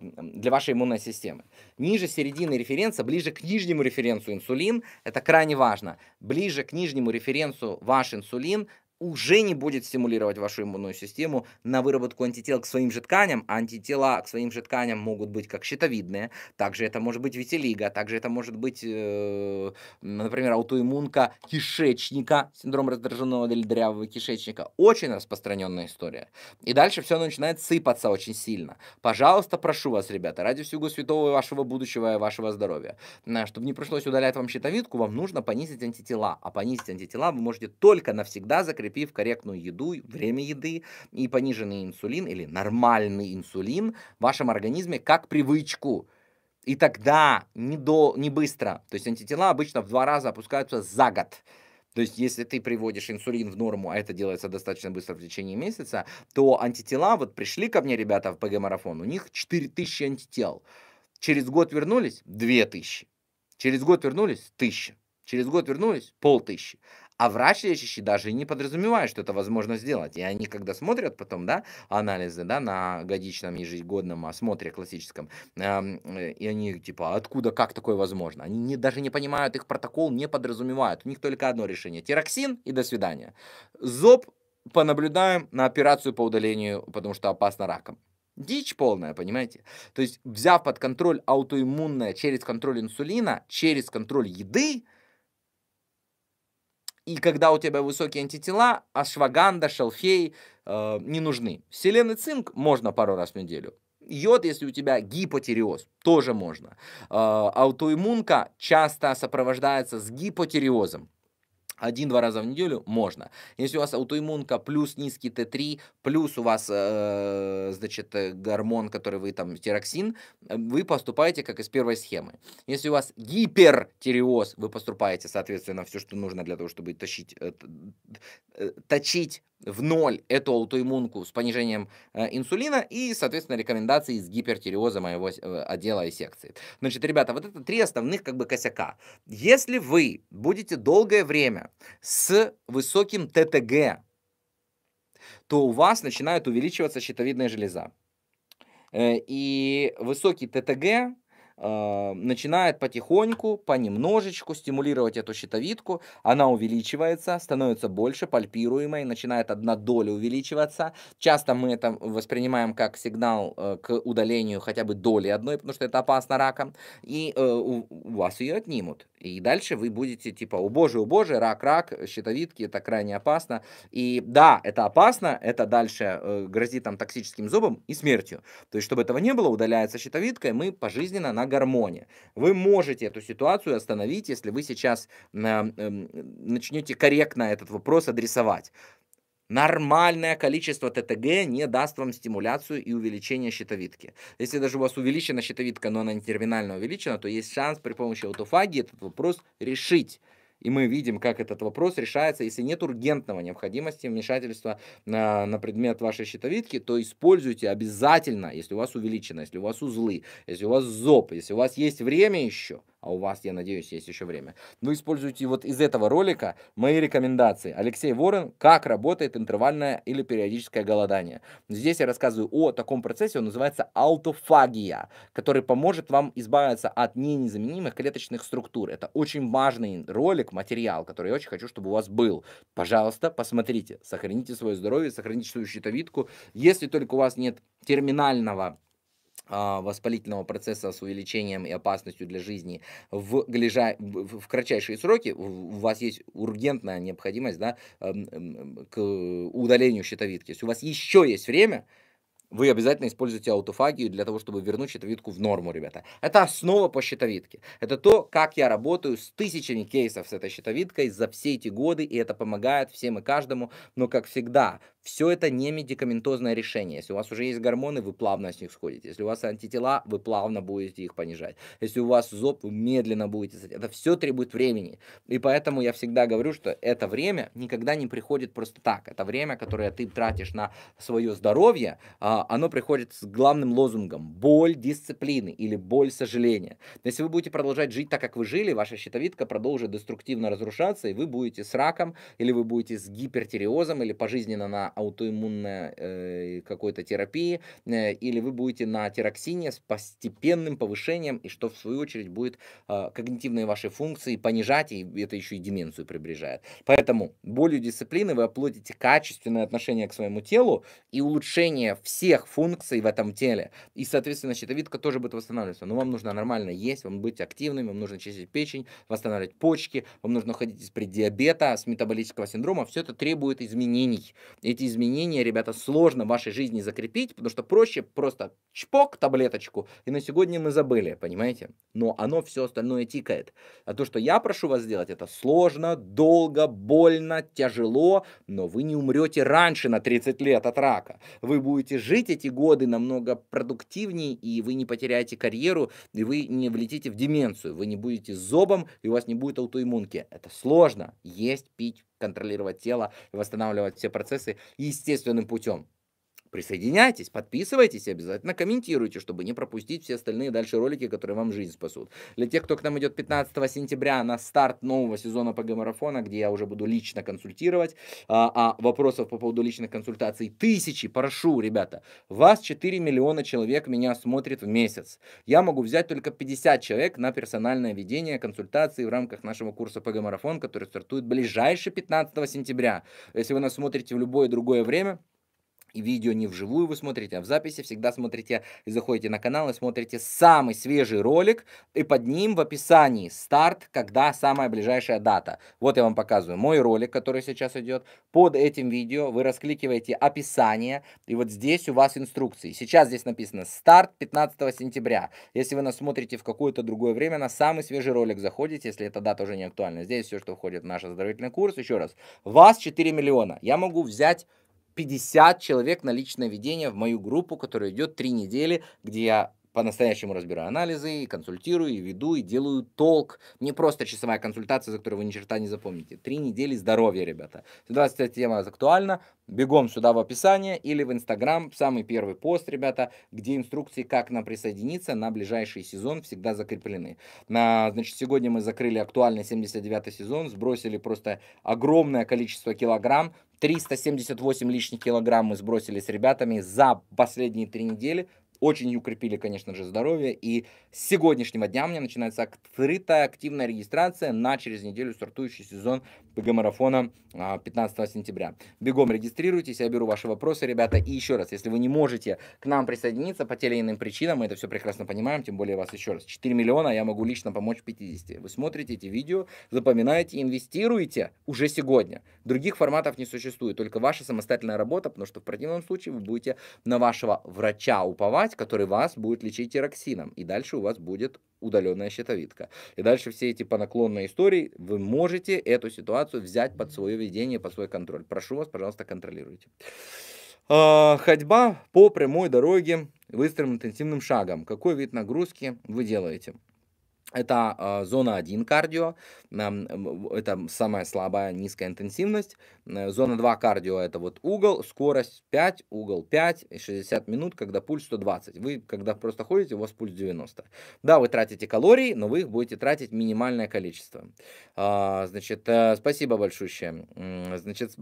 для вашей иммунной системы. Ниже середины референса, ближе к нижнему референсу инсулин, это крайне важно. Ближе к нижнему референсу ваш инсулин, уже не будет стимулировать вашу иммунную систему на выработку антител к своим же тканям, антитела к своим же тканям могут быть как щитовидные, также это может быть витилиго, также это может быть, э, например, аутоиммунка кишечника, синдром раздраженного или дрявого кишечника. Очень распространенная история. И дальше все начинает сыпаться очень сильно. Пожалуйста, прошу вас, ребята, ради всего святого вашего будущего и вашего здоровья, э, чтобы не пришлось удалять вам щитовидку, вам нужно понизить антитела, а понизить антитела вы можете только навсегда закрепить укрепив корректную еду, время еды и пониженный инсулин или нормальный инсулин в вашем организме как привычку. И тогда не, до, не быстро. То есть антитела обычно в два раза опускаются за год. То есть, если ты приводишь инсулин в норму, а это делается достаточно быстро в течение месяца, то антитела, вот пришли ко мне ребята в ПГ-марафон, у них 4000 антител. Через год вернулись 2000. Через год вернулись 1000. Через год вернулись полтыщи. А врач лечащий даже не подразумевает, что это возможно сделать. И они, когда смотрят потом, да, анализы, да, на годичном ежегодном осмотре классическом, эм, э, и они типа, откуда, как такое возможно? Они не, даже не понимают, их протокол не подразумевают, У них только одно решение. Тироксин и до свидания. Зоб понаблюдаем на операцию по удалению, потому что опасно раком. Дичь полная, понимаете? То есть, взяв под контроль аутоиммунное через контроль инсулина, через контроль еды, и когда у тебя высокие антитела, ашваганда, шалфей э, не нужны. Селен цинк можно пару раз в неделю. Йод, если у тебя гипотиреоз, тоже можно. Э, аутоиммунка часто сопровождается с гипотиреозом один-два раза в неделю можно. Если у вас аутоиммунка плюс низкий Т3, плюс у вас, э, значит, э, гормон, который вы там, тироксин, вы поступаете как из первой схемы. Если у вас гипертиреоз, вы поступаете, соответственно, все, что нужно для того, чтобы тащить, э, э точить в ноль эту аутоиммунку с понижением э, инсулина и, соответственно, рекомендации из гипертиреоза моего э, отдела и секции. Значит, ребята, вот это три основных как бы косяка. Если вы будете долгое время с высоким ТТГ, то у вас начинает увеличиваться щитовидная железа. Э, и высокий ТТГ а, начинает потихоньку, понемножечку стимулировать эту щитовидку. Она увеличивается, становится больше, пальпируемой, начинает одна доля увеличиваться. Часто мы это воспринимаем как сигнал э, к удалению хотя бы доли одной, потому что это опасно раком. И э, у вас ее отнимут. И дальше вы будете типа, о боже, о боже, рак, рак, щитовидки, это крайне опасно. И да, это опасно, это дальше э, грозит там токсическим зубом и смертью. То есть, чтобы этого не было, удаляется щитовидка, и мы пожизненно на гармония. Вы можете эту ситуацию остановить, если вы сейчас эм, начнете корректно этот вопрос адресовать. Нормальное количество ТТГ не даст вам стимуляцию и увеличение щитовидки. Если даже у вас увеличена щитовидка, но она не терминально увеличена, то есть шанс при помощи аутофагии этот вопрос решить. И мы видим, как этот вопрос решается. Если нет ургентного необходимости вмешательства на, на предмет вашей щитовидки, то используйте обязательно, если у вас увеличено, если у вас узлы, если у вас зоб, если у вас есть время еще, а у вас, я надеюсь, есть еще время. Вы используете вот из этого ролика мои рекомендации. Алексей Ворон, как работает интервальное или периодическое голодание. Здесь я рассказываю о таком процессе, он называется аутофагия, который поможет вам избавиться от ненезаменимых клеточных структур. Это очень важный ролик, материал, который я очень хочу, чтобы у вас был. Пожалуйста, посмотрите, сохраните свое здоровье, сохраните свою щитовидку. Если только у вас нет терминального а, воспалительного процесса с увеличением и опасностью для жизни в, глижа... в кратчайшие сроки, у вас есть ургентная необходимость да, эм, эм, к удалению щитовидки. Если у вас еще есть время, вы обязательно используете аутофагию для того, чтобы вернуть щитовидку в норму, ребята. Это основа по щитовидке. Это то, как я работаю с тысячами кейсов с этой щитовидкой за все эти годы, и это помогает всем и каждому. Но, как всегда, все это не медикаментозное решение. Если у вас уже есть гормоны, вы плавно с них сходите. Если у вас антитела, вы плавно будете их понижать. Если у вас зоб, вы медленно будете... Это все требует времени. И поэтому я всегда говорю, что это время никогда не приходит просто так. Это время, которое ты тратишь на свое здоровье, а, оно приходит с главным лозунгом «боль дисциплины» или «боль сожаления». Если вы будете продолжать жить так, как вы жили, ваша щитовидка продолжит деструктивно разрушаться, и вы будете с раком, или вы будете с гипертиреозом, или пожизненно на аутоиммунной э, какой-то терапии, э, или вы будете на тироксине с постепенным повышением, и что в свою очередь будет э, когнитивные ваши функции понижать, и это еще и деменцию приближает. Поэтому болью дисциплины вы оплатите качественное отношение к своему телу и улучшение всех функций в этом теле. И, соответственно, щитовидка тоже будет восстанавливаться. Но вам нужно нормально есть, вам быть активным, вам нужно чистить печень, восстанавливать почки, вам нужно уходить из преддиабета, с метаболического синдрома. Все это требует изменений. Эти эти изменения, ребята, сложно в вашей жизни закрепить, потому что проще просто чпок таблеточку, и на сегодня мы забыли, понимаете? Но оно все остальное тикает. А то, что я прошу вас сделать, это сложно, долго, больно, тяжело, но вы не умрете раньше на 30 лет от рака. Вы будете жить эти годы намного продуктивнее, и вы не потеряете карьеру, и вы не влетите в деменцию, вы не будете зобом, и у вас не будет аутоиммунки. Это сложно. Есть, пить, контролировать тело, восстанавливать все процессы естественным путем. Присоединяйтесь, подписывайтесь обязательно комментируйте, чтобы не пропустить все остальные дальше ролики, которые вам жизнь спасут. Для тех, кто к нам идет 15 сентября на старт нового сезона ПГ-марафона, где я уже буду лично консультировать, а, а вопросов по поводу личных консультаций тысячи, прошу, ребята, вас 4 миллиона человек меня смотрит в месяц. Я могу взять только 50 человек на персональное ведение консультации в рамках нашего курса ПГ-марафон, который стартует ближайший 15 сентября. Если вы нас смотрите в любое другое время, и видео не вживую вы смотрите, а в записи всегда смотрите и заходите на канал и смотрите самый свежий ролик. И под ним в описании старт, когда самая ближайшая дата. Вот я вам показываю мой ролик, который сейчас идет. Под этим видео вы раскликиваете описание. И вот здесь у вас инструкции. Сейчас здесь написано старт 15 сентября. Если вы нас смотрите в какое-то другое время, на самый свежий ролик заходите, если эта дата уже не актуальна. Здесь все, что входит в наш оздоровительный курс. Еще раз, вас 4 миллиона. Я могу взять 50 человек на личное ведение в мою группу, которая идет три недели, где я по-настоящему разбираю анализы, и консультирую, и веду, и делаю толк. Не просто часовая консультация, за которую вы ни черта не запомните. Три недели здоровья, ребята. Всегда эта тема актуальна. Бегом сюда в описание или в Инстаграм. Самый первый пост, ребята, где инструкции, как нам присоединиться на ближайший сезон, всегда закреплены. На, значит, сегодня мы закрыли актуальный 79 сезон, сбросили просто огромное количество килограмм. 378 лишних килограмм мы сбросили с ребятами за последние три недели очень укрепили, конечно же, здоровье. И с сегодняшнего дня у меня начинается открытая активная регистрация на через неделю стартующий сезон ПГ-марафона 15 а, сентября. Бегом регистрируйтесь, я беру ваши вопросы, ребята. И еще раз, если вы не можете к нам присоединиться по тем или иным причинам, мы это все прекрасно понимаем, тем более вас еще раз. 4 миллиона, я могу лично помочь 50. Вы смотрите эти видео, запоминаете, инвестируете уже сегодня. Других форматов не существует, только ваша самостоятельная работа, потому что в противном случае вы будете на вашего врача уповать, врач, который вас будет лечить тироксином, и дальше у вас будет удаленная щитовидка. И дальше все эти по истории, вы можете эту ситуацию взять под свое ведение, под свой контроль. Прошу вас, пожалуйста, контролируйте. А, ходьба по прямой дороге быстрым интенсивным шагом. Какой вид нагрузки вы делаете? Это а, зона 1 кардио, это самая слабая низкая интенсивность. Э, зона 2 кардио это вот угол, скорость 5, угол 5, 60 минут, когда пульс 120. Вы когда просто ходите, у вас пульс 90. Да, вы тратите калории, но вы их будете тратить минимальное количество. А, значит, э, спасибо большое. Значит,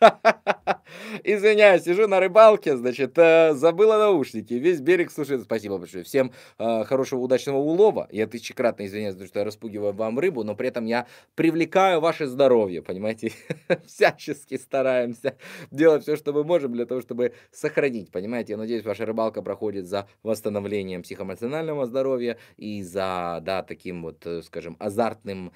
Извиняюсь, сижу на рыбалке, значит, э, забыла наушники. Весь берег слушает. Спасибо большое. Всем э, хорошего, удачного улова. Я тысячекратно извиняюсь, что я распугиваю вам рыбу, но при этом я привлекаю ваше здоровье, понимаете? Всячески стараемся делать все, что мы можем для того, чтобы сохранить, понимаете? Я надеюсь, ваша рыбалка проходит за восстановлением психоэмоционального здоровья и за, да, таким вот, э, скажем, азартным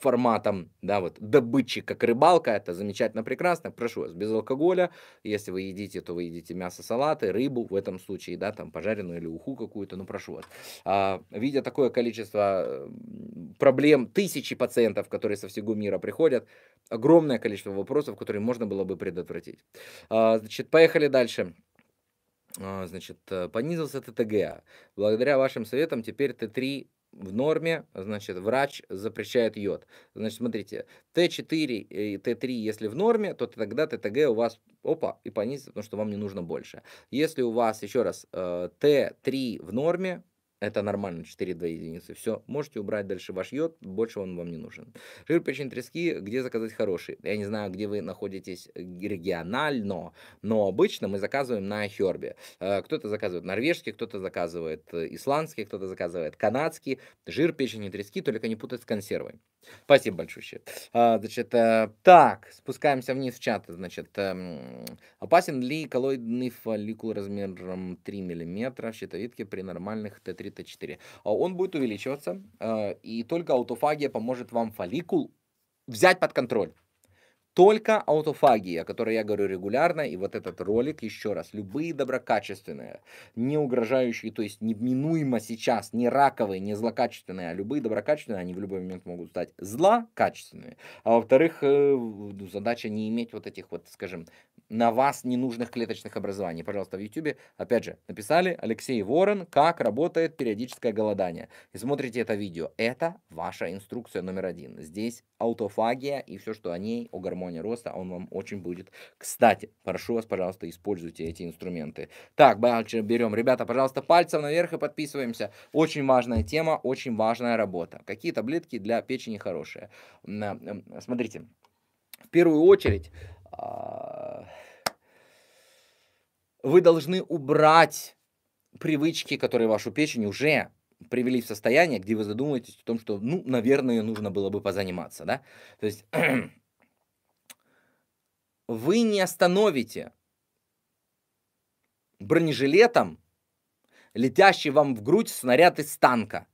форматом, да, вот, добычи, как рыбалка, Миндалка, это замечательно, прекрасно. Прошу вас, без алкоголя. Если вы едите, то вы едите мясо, салаты, рыбу в этом случае, да, там пожаренную или уху какую-то, ну прошу вас. А, видя такое количество проблем, тысячи пациентов, которые со всего мира приходят, огромное количество вопросов, которые можно было бы предотвратить. А, значит, поехали дальше. А, значит, э, понизился ТТГ. Благодаря вашим советам теперь Т3 в норме, значит, врач запрещает йод. Значит, смотрите, Т4 и Т3, если в норме, то тогда ТТГ у вас, опа, и понизится, потому что вам не нужно больше. Если у вас, еще раз, э, Т3 в норме, это нормально, 4-2 единицы. Все, можете убрать дальше ваш йод, больше он вам не нужен. Жир, печень, трески, где заказать хороший? Я не знаю, где вы находитесь регионально, но обычно мы заказываем на Хербе. Э, кто-то заказывает норвежский, кто-то заказывает э, исландский, кто-то заказывает канадский. Жир, печень и трески, только не путать с консервой. Спасибо большое. А, значит, э, так, спускаемся вниз в чат. Значит, эм, опасен ли коллоидный фолликул размером 3 мм в щитовидке при нормальных Т3, Т4? А, он будет увеличиваться, э, и только аутофагия поможет вам фолликул взять под контроль только аутофагия, о которой я говорю регулярно, и вот этот ролик, еще раз, любые доброкачественные, не угрожающие, то есть неминуемо сейчас, не раковые, не злокачественные, а любые доброкачественные, они в любой момент могут стать злокачественными. А во-вторых, э, ну, задача не иметь вот этих вот, скажем, на вас ненужных клеточных образований. Пожалуйста, в YouTube, опять же, написали Алексей Ворон, как работает периодическое голодание. И смотрите это видео. Это ваша инструкция номер один. Здесь аутофагия и все, что о ней, о гармонии роста, он вам очень будет. Кстати, прошу вас, пожалуйста, используйте эти инструменты. Так, берем, ребята, пожалуйста, пальцем наверх и подписываемся. Очень важная тема, очень важная работа. Какие таблетки для печени хорошие? Э, смотрите, в первую очередь а, вы должны убрать привычки, которые вашу печень уже привели в состояние, где вы задумываетесь о том, что, ну, наверное, нужно было бы позаниматься, да? То есть вы не остановите бронежилетом летящий вам в грудь снаряд из танка.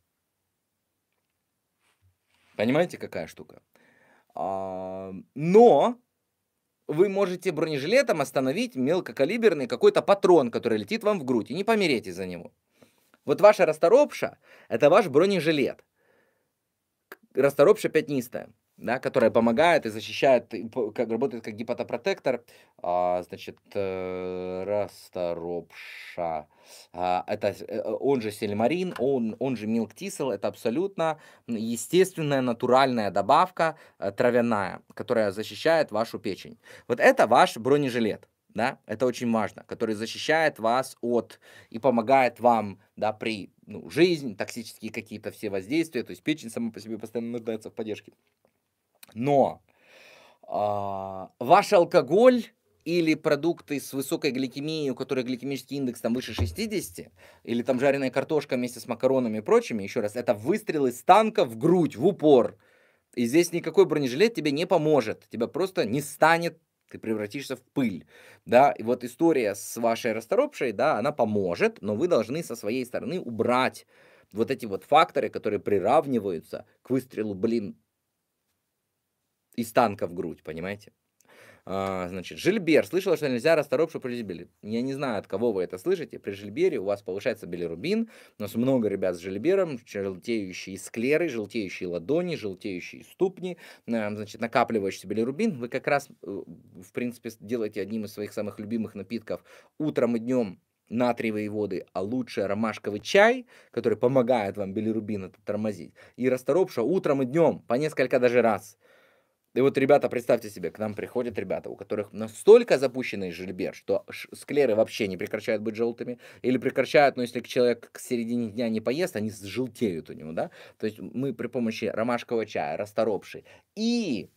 Понимаете, какая штука? А, но вы можете бронежилетом остановить мелкокалиберный какой-то патрон, который летит вам в грудь, и не помереть из-за него. Вот ваша расторопша – это ваш бронежилет. Расторопша пятнистая да, которая помогает и защищает, как, работает как гепатопротектор, а, значит, э, расторопша. А, это, э, он же сельмарин, он, он же милктисел, это абсолютно естественная натуральная добавка э, травяная, которая защищает вашу печень. Вот это ваш бронежилет. Да, это очень важно, который защищает вас от и помогает вам да, при ну, жизни, токсические какие-то все воздействия, то есть печень сама по себе постоянно нуждается в поддержке. Но а, ваш алкоголь или продукты с высокой гликемией, у которых гликемический индекс там выше 60, или там жареная картошка вместе с макаронами и прочими, еще раз, это выстрел из танка в грудь, в упор. И здесь никакой бронежилет тебе не поможет, тебя просто не станет, ты превратишься в пыль, да, и вот история с вашей расторопшей, да, она поможет, но вы должны со своей стороны убрать вот эти вот факторы, которые приравниваются к выстрелу, блин, из танка в грудь, понимаете? А, значит, Жильбер. Слышала, что нельзя расторопшу билирубин. Я не знаю, от кого вы это слышите. При Жильбере у вас повышается билирубин. У нас много ребят с Жильбером. Желтеющие склеры, желтеющие ладони, желтеющие ступни. Значит, накапливающийся билирубин. Вы как раз, э, в принципе, делаете одним из своих самых любимых напитков утром и днем натриевые воды, а лучше ромашковый чай, который помогает вам билирубин это тормозить, и расторопша утром и днем, по несколько даже раз – и вот, ребята, представьте себе, к нам приходят ребята, у которых настолько запущенный жильбер, что склеры вообще не прекращают быть желтыми, или прекращают, но если человек к середине дня не поест, они желтеют у него, да? То есть мы при помощи ромашкового чая, расторопши и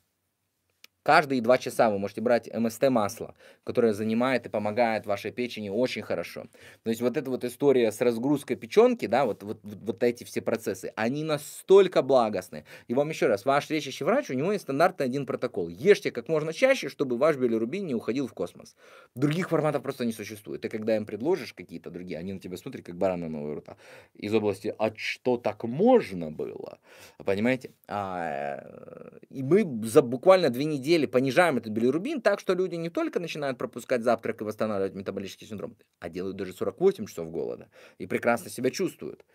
Каждые два часа вы можете брать МСТ масло, которое занимает и помогает вашей печени очень хорошо. То есть вот эта вот история с разгрузкой печенки, да, вот, вот, вот эти все процессы, они настолько благостны. И вам еще раз, ваш лечащий врач, у него есть стандартный один протокол. Ешьте как можно чаще, чтобы ваш билирубин не уходил в космос. Других форматов просто не существует. Ты когда им предложишь какие-то другие, они на тебя смотрят, как барана нового рта. Из области «А что так можно было?» Понимаете? А, и мы за буквально две недели деле понижаем этот билирубин так, что люди не только начинают пропускать завтрак и восстанавливать метаболический синдром, а делают даже 48 часов голода и прекрасно себя чувствуют.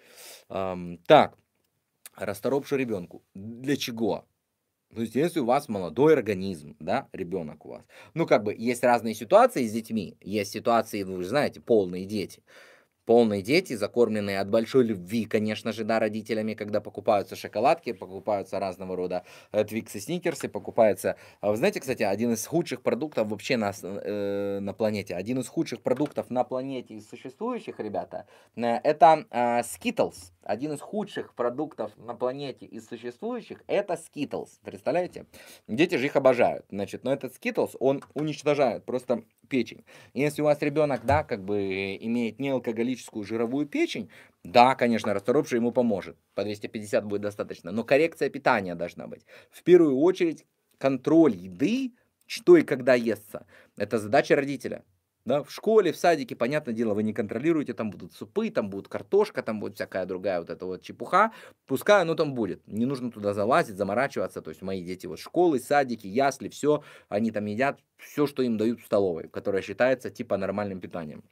Эм, так, расторопшую ребенку. Для чего? То ну, есть, если у вас молодой организм, да, ребенок у вас. Ну, как бы, есть разные ситуации с детьми. Есть ситуации, вы знаете, полные дети полные дети, закормленные от большой любви, конечно же, да, родителями, когда покупаются шоколадки, покупаются разного рода твиксы, э, сникерсы, покупаются... А, вы знаете, кстати, один из худших продуктов вообще на, э, на планете, один из худших продуктов на планете из существующих, ребята, э, это э, Skittles. Один из худших продуктов на планете из существующих это Skittles. Представляете? Дети же их обожают. Значит, но этот Skittles, он уничтожает просто печень. Если у вас ребенок, да, как бы имеет неалкоголичный диабетическую жировую печень, да, конечно, расторопша ему поможет. По 250 будет достаточно. Но коррекция питания должна быть. В первую очередь контроль еды, что и когда естся. Это задача родителя. Да, в школе, в садике, понятное дело, вы не контролируете, там будут супы, там будет картошка, там будет всякая другая вот эта вот чепуха. Пускай оно там будет. Не нужно туда залазить, заморачиваться. То есть мои дети вот школы, садики, ясли, все, они там едят все, что им дают в столовой, которая считается типа нормальным питанием.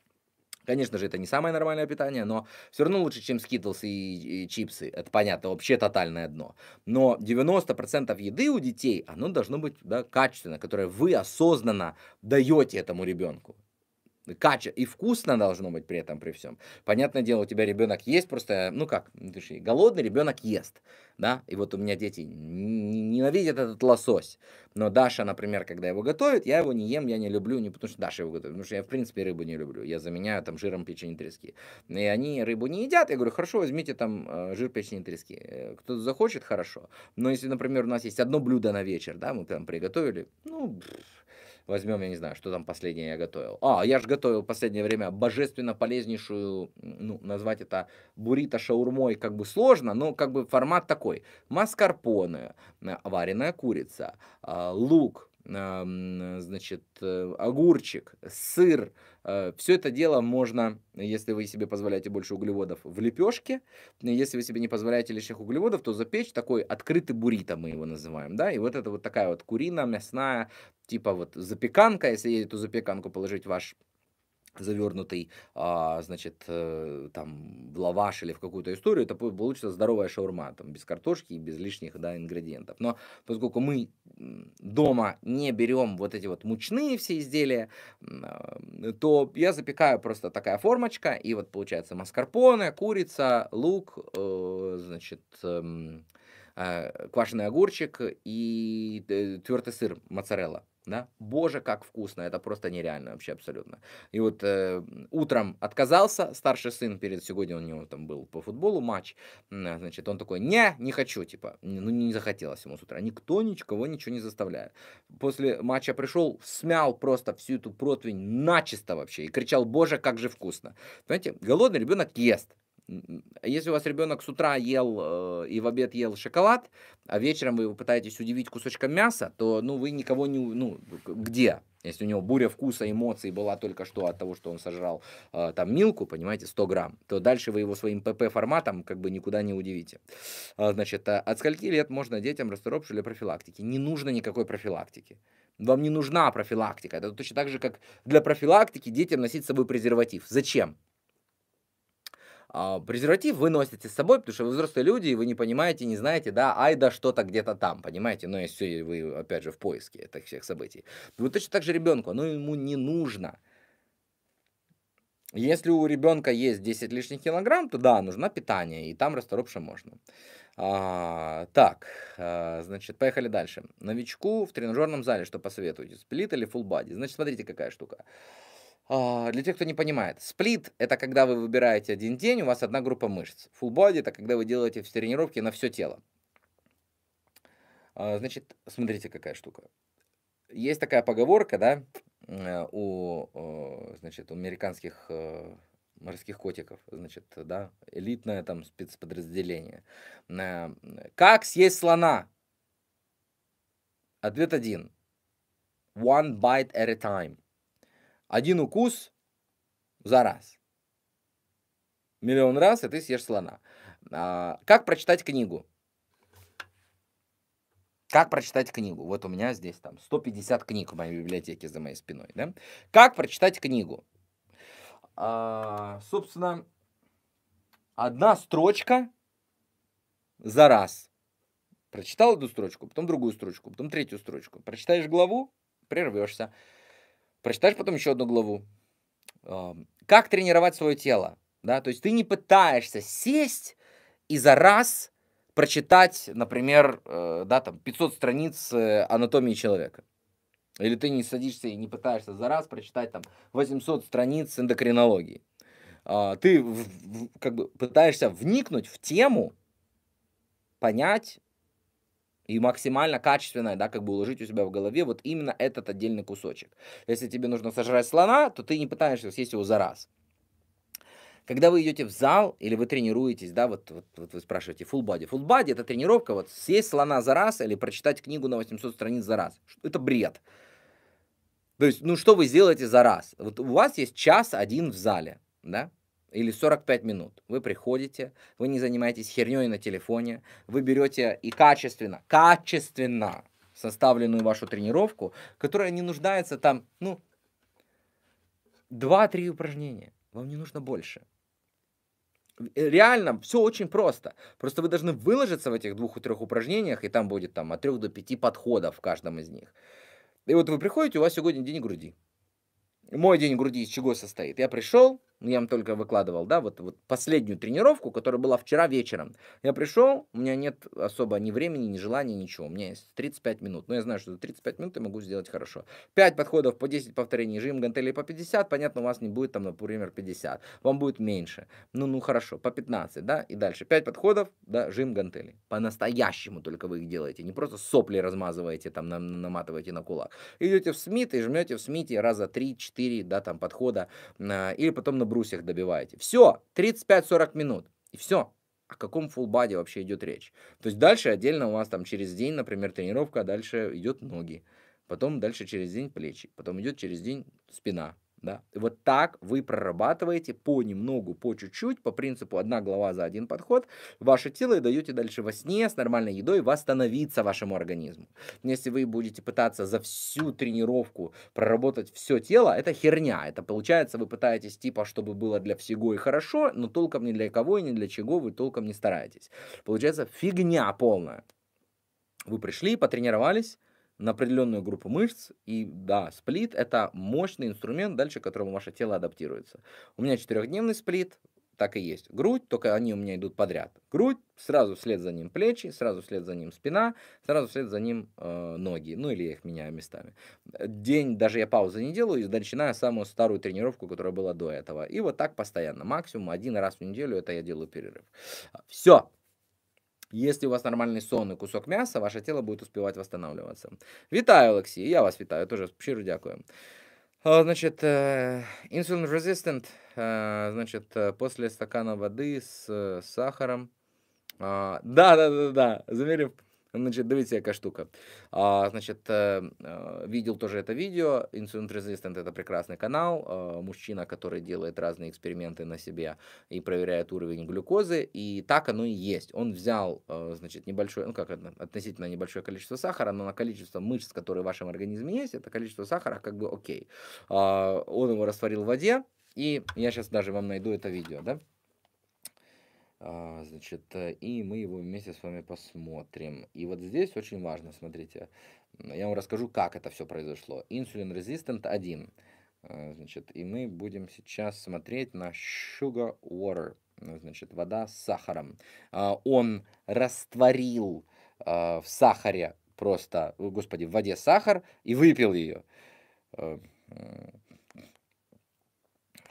Конечно же, это не самое нормальное питание, но все равно лучше, чем скитлс и, и чипсы. Это понятно, вообще тотальное дно. Но 90% еды у детей, оно должно быть да, качественно, которое вы осознанно даете этому ребенку каче и вкусно должно быть при этом при всем. Понятное дело, у тебя ребенок есть, просто, ну как, ну точнее, голодный ребенок ест, да, и вот у меня дети ненавидят этот лосось, но Даша, например, когда его готовит, я его не ем, я не люблю, не потому ну что Даша его готовит, потому что я, в принципе, рыбу не люблю, я заменяю там жиром печени трески, и они рыбу не едят, я говорю, хорошо, возьмите там э, жир печени трески, э, кто захочет, хорошо, но если, например, у нас есть одно блюдо на вечер, да, мы там приготовили, ну, пфф, Возьмем, я не знаю, что там последнее я готовил. А, я же готовил в последнее время божественно полезнейшую, ну, назвать это буррито шаурмой как бы сложно, но как бы формат такой. Маскарпоне, э, вареная курица, э, лук, значит, э, огурчик, сыр. Э, Все это дело можно, если вы себе позволяете больше углеводов, в лепешке. Если вы себе не позволяете лишних углеводов, то запечь такой открытый буррито, мы его называем. Да? И вот это вот такая вот курина, мясная, типа вот запеканка. Если эту запеканку положить в ваш завернутый, а, значит, там, в лаваш или в какую-то историю, это получится здоровая шаурма, там, без картошки и без лишних, да, ингредиентов. Но поскольку мы дома не берем вот эти вот мучные все изделия, то я запекаю просто такая формочка, и вот получается маскарпоне, курица, лук, значит, квашеный огурчик и твердый сыр моцарелла да? Боже, как вкусно, это просто нереально вообще абсолютно. И вот э, утром отказался старший сын перед сегодня у него там был по футболу матч, а, значит, он такой, не, не хочу, типа, ну не захотелось ему с утра, никто никого ничего не заставляет. После матча пришел, смял просто всю эту противень начисто вообще и кричал, Боже, как же вкусно. Понимаете, голодный ребенок ест, если у вас ребенок с утра ел э, и в обед ел шоколад, а вечером вы его пытаетесь удивить кусочком мяса, то ну, вы никого не... Ну, где? Если у него буря вкуса, эмоций была только что от того, что он сожрал э, там милку, понимаете, 100 грамм, то дальше вы его своим ПП-форматом как бы никуда не удивите. Э, значит, а от скольки лет можно детям расторопшу для профилактики? Не нужно никакой профилактики. Вам не нужна профилактика. Это точно так же, как для профилактики детям носить с собой презерватив. Зачем? А, презерватив вы носите с собой, потому что вы взрослые люди, и вы не понимаете, не знаете, да, ай да что-то где-то там, понимаете? Но ну, если вы, опять же, в поиске этих всех событий. Вот точно так же ребенку, оно ему не нужно. Если у ребенка есть 10 лишних килограмм, то да, нужно питание, и там расторопша можно. А, так, а, значит, поехали дальше. Новичку в тренажерном зале что посоветуете? Сплит или full body? Значит, смотрите, какая штука. А, для тех, кто не понимает, сплит – это когда вы выбираете один день, у вас одна группа мышц. Full body – это когда вы делаете все тренировки на все тело. А, значит, смотрите, какая штука. Есть такая поговорка, да, э, у, э, значит, у американских э, морских котиков, значит, да, элитное там спецподразделение. Как съесть слона? Ответ один. One bite at a time. Один укус за раз. Миллион раз, и ты съешь слона. А, как прочитать книгу? Как прочитать книгу? Вот у меня здесь там 150 книг в моей библиотеке за моей спиной. Да? Как прочитать книгу? А, собственно, одна строчка за раз. Прочитал одну строчку, потом другую строчку, потом третью строчку. Прочитаешь главу, прервешься. Прочитаешь потом еще одну главу. Как тренировать свое тело? Да? То есть ты не пытаешься сесть и за раз прочитать, например, э, да, там 500 страниц э, анатомии человека. Или ты не садишься и не пытаешься за раз прочитать там 800 страниц эндокринологии. А, ты как бы пытаешься вникнуть в тему, понять, и максимально качественно, да, как бы уложить у себя в голове вот именно этот отдельный кусочек. Если тебе нужно сожрать слона, то ты не пытаешься съесть его за раз. Когда вы идете в зал или вы тренируетесь, да, вот, вот, вот вы спрашиваете, full body. Full body это тренировка, вот съесть слона за раз или прочитать книгу на 800 страниц за раз. Это бред. То есть, ну что вы сделаете за раз? Вот у вас есть час один в зале, да? или 45 минут. Вы приходите, вы не занимаетесь херней на телефоне, вы берете и качественно, качественно составленную вашу тренировку, которая не нуждается там, ну, 2-3 упражнения. Вам не нужно больше. Э, реально, все очень просто. Просто вы должны выложиться в этих двух-трех упражнениях, и там будет там от трех до пяти подходов в каждом из них. И вот вы приходите, у вас сегодня день груди. Мой день груди из чего состоит? Я пришел, ну, я вам только выкладывал, да, вот, вот последнюю тренировку, которая была вчера вечером. Я пришел, у меня нет особо ни времени, ни желания, ничего. У меня есть 35 минут. Но ну, я знаю, что за 35 минут я могу сделать хорошо. 5 подходов по 10 повторений, жим гантелей по 50. Понятно, у вас не будет там, например, 50. Вам будет меньше. Ну, ну, хорошо, по 15, да, и дальше. 5 подходов, да, жим гантелей. По-настоящему только вы их делаете. Не просто сопли размазываете, там, на, наматываете на кулак. Идете в Смит и жмете в Смите раза 3-4, да, там, подхода. А, или потом на брусьях добиваете. Все, 35-40 минут. И все. О каком фулбаде вообще идет речь? То есть дальше отдельно у вас там через день, например, тренировка, а дальше идет ноги. Потом дальше через день плечи. Потом идет через день спина. Да? И вот так вы прорабатываете понемногу, по чуть-чуть, по принципу одна глава за один подход, ваше тело и даете дальше во сне с нормальной едой восстановиться вашему организму. Если вы будете пытаться за всю тренировку проработать все тело, это херня. Это получается, вы пытаетесь типа, чтобы было для всего и хорошо, но толком ни для кого и ни для чего вы толком не стараетесь. Получается фигня полная. Вы пришли, потренировались, на определенную группу мышц. И да, сплит – это мощный инструмент, дальше которого ваше тело адаптируется. У меня четырехдневный сплит, так и есть. Грудь, только они у меня идут подряд. Грудь, сразу вслед за ним плечи, сразу вслед за ним спина, сразу вслед за ним э, ноги. Ну или я их меняю местами. День даже я паузы не делаю, и начинаю самую старую тренировку, которая была до этого. И вот так постоянно. Максимум один раз в неделю это я делаю перерыв. Все, если у вас нормальный сон и кусок мяса, ваше тело будет успевать восстанавливаться. Витаю Алексей, Я вас витаю тоже. щиро дякую. А, значит, э, insulin resistant, э, значит, э, после стакана воды с сахаром. А, да, да, да, да, замерив значит, дивіться, яка штука. А, значить, э, э, видел тоже это видео. Insulin Resistant это прекрасный канал. Э, мужчина, который делает разные эксперименты на себе и проверяет уровень глюкозы. И так оно и есть. Он взял, значит, небольшое, ну как это, относительно небольшое количество сахара, но на количество мышц, которые в вашем организме есть, это количество сахара как бы окей. А, он его растворил в воде. И я сейчас даже вам найду это видео, да? А, значит, э, и мы его вместе с вами посмотрим. И вот здесь очень важно, смотрите, я вам расскажу, как это все произошло. Insulin Resistant 1. А, значит, и мы будем сейчас смотреть на Sugar Water, значит, вода с сахаром. А, он растворил в сахаре просто, господи, в воде сахар и выпил ее.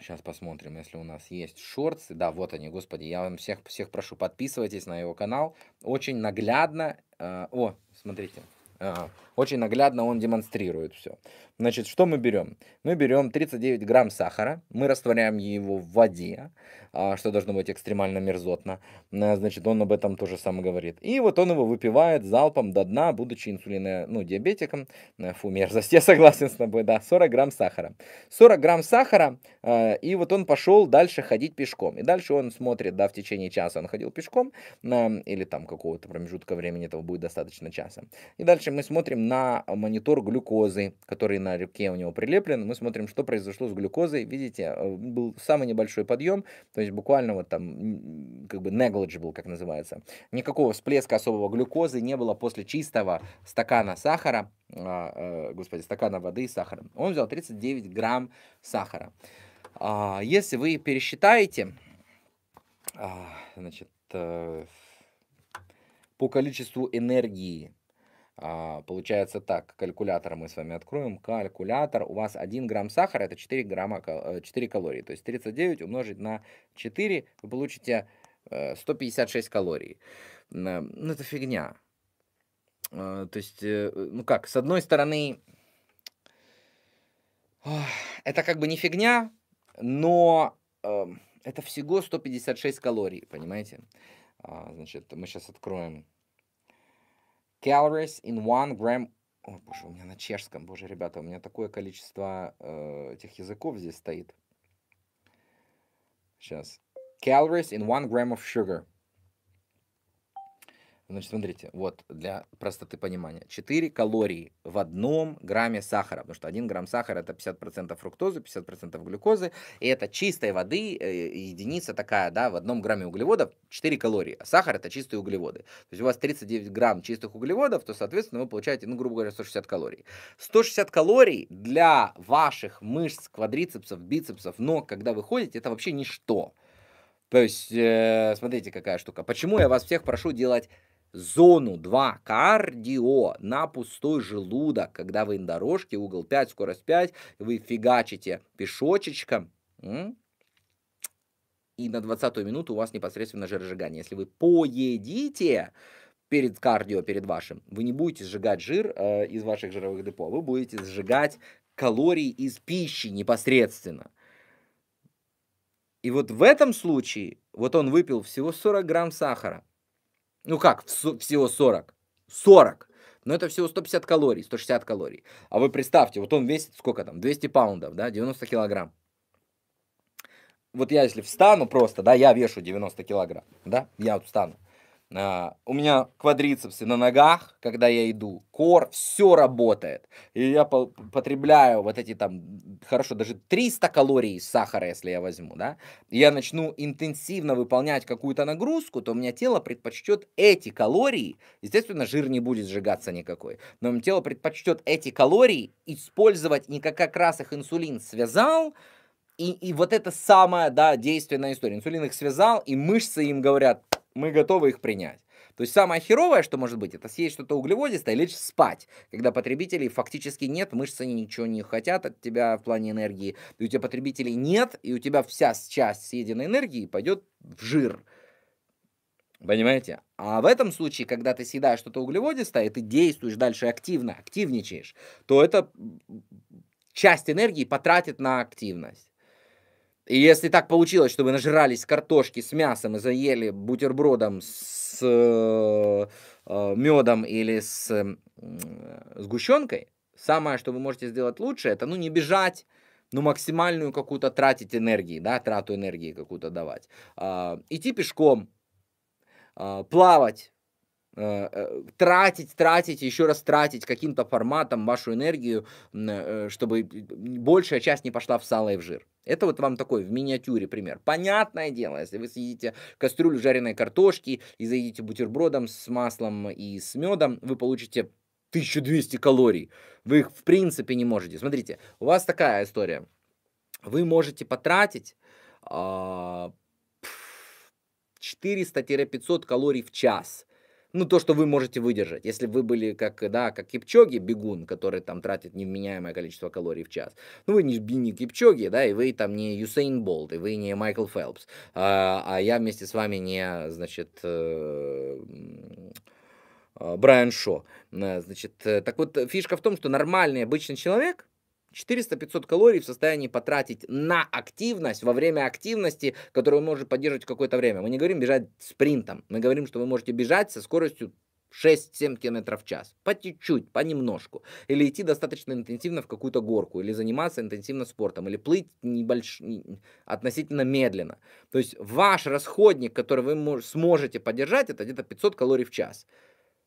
Сейчас посмотрим, если у нас есть шорты, Да, вот они, господи, я вам всех, всех прошу, подписывайтесь на его канал. Очень наглядно, э, о, смотрите, э, очень наглядно он демонстрирует все. Значит, что мы берем? Мы берем 39 грамм сахара, мы растворяем его в воде, а, что должно быть экстремально мерзотно. Э, значит, он об этом тоже сам говорит. И вот он его выпивает залпом до дна, будучи инсулино, ну, диабетиком. Э, фу, мерзость, я согласен с тобой, да, 40 грамм сахара. 40 грамм сахара, э, и вот он пошел дальше ходить пешком. И дальше он смотрит, да, в течение часа он ходил пешком, или там какого-то промежутка времени этого будет достаточно часа. И дальше мы смотрим на монитор глюкозы, который на руке у него прилеплен. Мы смотрим, что произошло с глюкозой. Видите, э, был самый небольшой подъем, то есть буквально вот там как бы negligible, как называется. Никакого всплеска особого глюкозы не было после чистого стакана сахара, а, э, господи, стакана воды и сахара. Он взял 39 грамм сахара. А, если вы пересчитаете, а, значит, э, по количеству энергии а, получается так, калькулятор мы с вами откроем. Калькулятор, у вас 1 грамм сахара, это 4, грамма, 4 э, калории. То есть 39 умножить на 4, вы получите 156 э, калорий. Ну, это фигня. А, то есть, э, ну как, с одной стороны, это как бы не фигня, но эм, это всего 156 калорий, понимаете? А, значит, мы сейчас откроем calories in one gram... О, боже, у меня на чешском, боже, ребята, у меня такое количество э, этих языков здесь стоит. Сейчас. Calories in one gram of sugar. Значит, смотрите, вот для простоты понимания. 4 калории в одном грамме сахара, потому что 1 грамм сахара это 50% фруктозы, 50% глюкозы, и это чистой воды, э, единица такая, да, в одном грамме углеводов 4 калории, а сахар это чистые углеводы. То есть у вас 39 грамм чистых углеводов, то, соответственно, вы получаете, ну, грубо говоря, 160 калорий. 160 калорий для ваших мышц, квадрицепсов, бицепсов, но когда вы ходите, это вообще ничто. То есть, э, смотрите, какая штука. Почему я вас всех прошу делать зону 2 кардио на пустой желудок, когда вы на дорожке, угол 5, скорость 5, вы фигачите пешочечком, и на 20 минуту у вас непосредственно жиросжигание. Если вы поедите перед кардио, перед вашим, вы не будете сжигать жир э, из ваших жировых депо, вы будете сжигать калории из пищи непосредственно. И вот в этом случае, вот он выпил всего 40 грамм сахара, ну как, всего 40. 40. Но это всего 150 калорий, 160 калорий. А вы представьте, вот он весит сколько там? 200 паундов, да, 90 килограмм. Вот я если встану просто, да, я вешу 90 килограмм, да, я вот встану. А, у меня квадрицепсы на ногах, когда я иду, кор, все работает. И я потребляю вот эти там, хорошо, даже 300 калорий сахара, если я возьму, да, и я начну интенсивно выполнять какую-то нагрузку, то у меня тело предпочтет эти калории, естественно, жир не будет сжигаться никакой, но у меня тело предпочтет эти калории использовать не как, как раз их инсулин связал, и, и вот это самая, да, действенная история. Инсулин их связал, и мышцы им говорят, мы готовы их принять. То есть самое херовое, что может быть, это съесть что-то углеводистое и лечь спать, когда потребителей фактически нет, мышцы ничего не хотят от тебя в плане энергии, и у тебя потребителей нет, и у тебя вся часть съеденной энергии пойдет в жир. Понимаете? А в этом случае, когда ты съедаешь что-то углеводистое, и ты действуешь дальше активно, активничаешь, то это часть энергии потратит на активность. И если так получилось, что вы нажрались картошки с мясом и заели бутербродом с э, э, медом или с э, сгущенкой, самое, что вы можете сделать лучше, это ну не бежать, но ну, максимальную какую-то тратить энергии, да, трату энергии какую-то давать. Э, идти пешком, а, э, плавать, э, тратить, тратить, еще раз тратить каким-то форматом вашу энергию, э, чтобы большая часть не пошла в сало и в жир. Это вот вам такой в миниатюре пример. Понятное дело, если вы съедите кастрюлю жареной картошки и заедите бутербродом с маслом и с медом, вы получите 1200 калорий. Вы их в принципе не можете. Смотрите, у вас такая история. Вы можете потратить э, а, 400-500 калорий в час ну, то, что вы можете выдержать. Если вы были, как, да, как Кипчоги, бегун, который там тратит невменяемое количество калорий в час, ну, вы не, не Кипчоги, да, и вы там не Юсейн Болт, и вы не Майкл Фелпс, а, а я вместе с вами не, значит, э, а, Брайан Шо. Э, значит, э, так вот, фишка в том, что нормальный обычный человек, 400-500 калорий в состоянии потратить на активность, во время активности, которую вы можете поддерживать какое-то время. Мы не говорим бежать спринтом, мы говорим, что вы можете бежать со скоростью 6-7 км в час. По чуть-чуть, понемножку. Или идти достаточно интенсивно в какую-то горку, или заниматься интенсивно спортом, или плыть небольш... относительно медленно. То есть ваш расходник, который вы сможете поддержать, это где-то 500 калорий в час.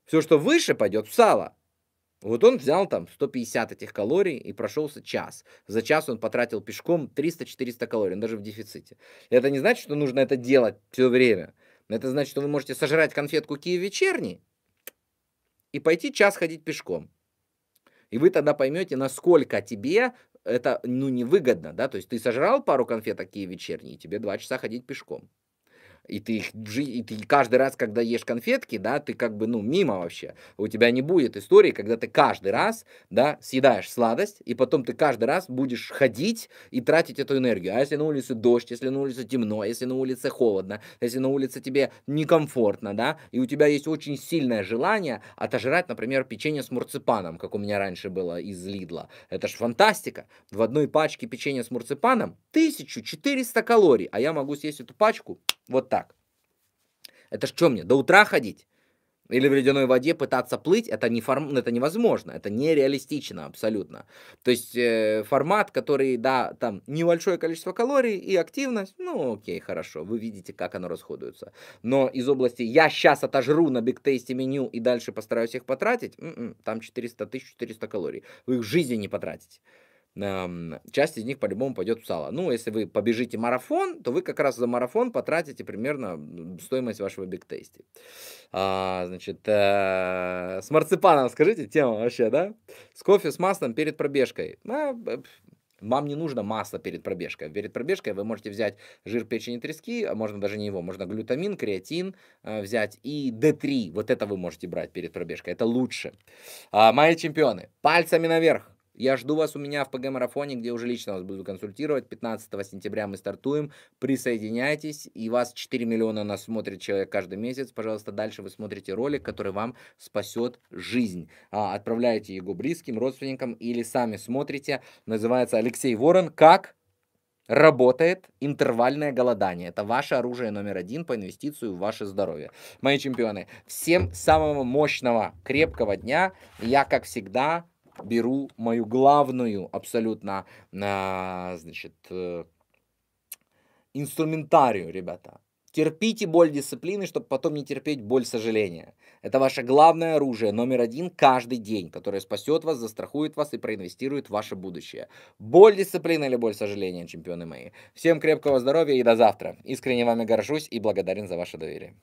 Все, что выше, пойдет в сало. Вот он взял там 150 этих калорий и прошелся час. За час он потратил пешком 300-400 калорий, он даже в дефиците. Это не значит, что нужно это делать все время. Это значит, что вы можете сожрать конфетку Киев вечерний и пойти час ходить пешком. И вы тогда поймете, насколько тебе это ну, невыгодно. Да? То есть ты сожрал пару конфеток Киев вечерний, и тебе два часа ходить пешком и ты их и ты каждый раз, когда ешь конфетки, да, ты как бы, ну, мимо вообще. У тебя не будет истории, когда ты каждый раз, да, съедаешь сладость, и потом ты каждый раз будешь ходить и тратить эту энергию. А если на улице дождь, если на улице темно, если на улице холодно, если на улице тебе некомфортно, да, и у тебя есть очень сильное желание отожрать, например, печенье с мурципаном, как у меня раньше было из Лидла. Это ж фантастика. В одной пачке печенья с марципаном 1400 калорий, а я могу съесть эту пачку вот так. Это ж что мне, до утра ходить? Или в ледяной воде пытаться плыть, это, не форм... Ну, это невозможно, это нереалистично абсолютно. То есть э, формат, который, да, там небольшое количество калорий и активность, ну окей, хорошо, вы видите, как оно расходуется. Но из области «я сейчас отожру на бигтейсте меню и дальше постараюсь их потратить», м-м, там 400 тысяч, 400 калорий, вы их в жизни не потратите часть из них по-любому пойдет в сало. Ну, если вы побежите марафон, то вы как раз за марафон потратите примерно стоимость вашего бигтейсти. А, значит, э, с марципаном, скажите, тема вообще, да? С кофе, с маслом перед пробежкой. А, вам не нужно масло перед пробежкой. Перед пробежкой вы можете взять жир печени трески, а можно даже не его, можно глютамин, креатин э, взять и D3. Вот это вы можете брать перед пробежкой, это лучше. А, мои чемпионы, пальцами наверх. Я жду вас у меня в ПГ-марафоне, где уже лично вас буду консультировать. 15 сентября мы стартуем. Присоединяйтесь. И вас 4 миллиона нас смотрит человек каждый месяц. Пожалуйста, дальше вы смотрите ролик, который вам спасет жизнь. А, отправляйте его близким, родственникам или сами смотрите. Называется Алексей Ворон. Как работает интервальное голодание. Это ваше оружие номер один по инвестицию в ваше здоровье. Мои чемпионы, всем самого мощного, крепкого дня. Я, как всегда, беру мою главную абсолютно, а, значит, э, инструментарию, ребята. Терпите боль дисциплины, чтобы потом не терпеть боль сожаления. Это ваше главное оружие, номер один, каждый день, которое спасет вас, застрахует вас и проинвестирует в ваше будущее. Боль дисциплины или боль сожаления, чемпионы мои. Всем крепкого здоровья и до завтра. Искренне вами горжусь и благодарен за ваше доверие.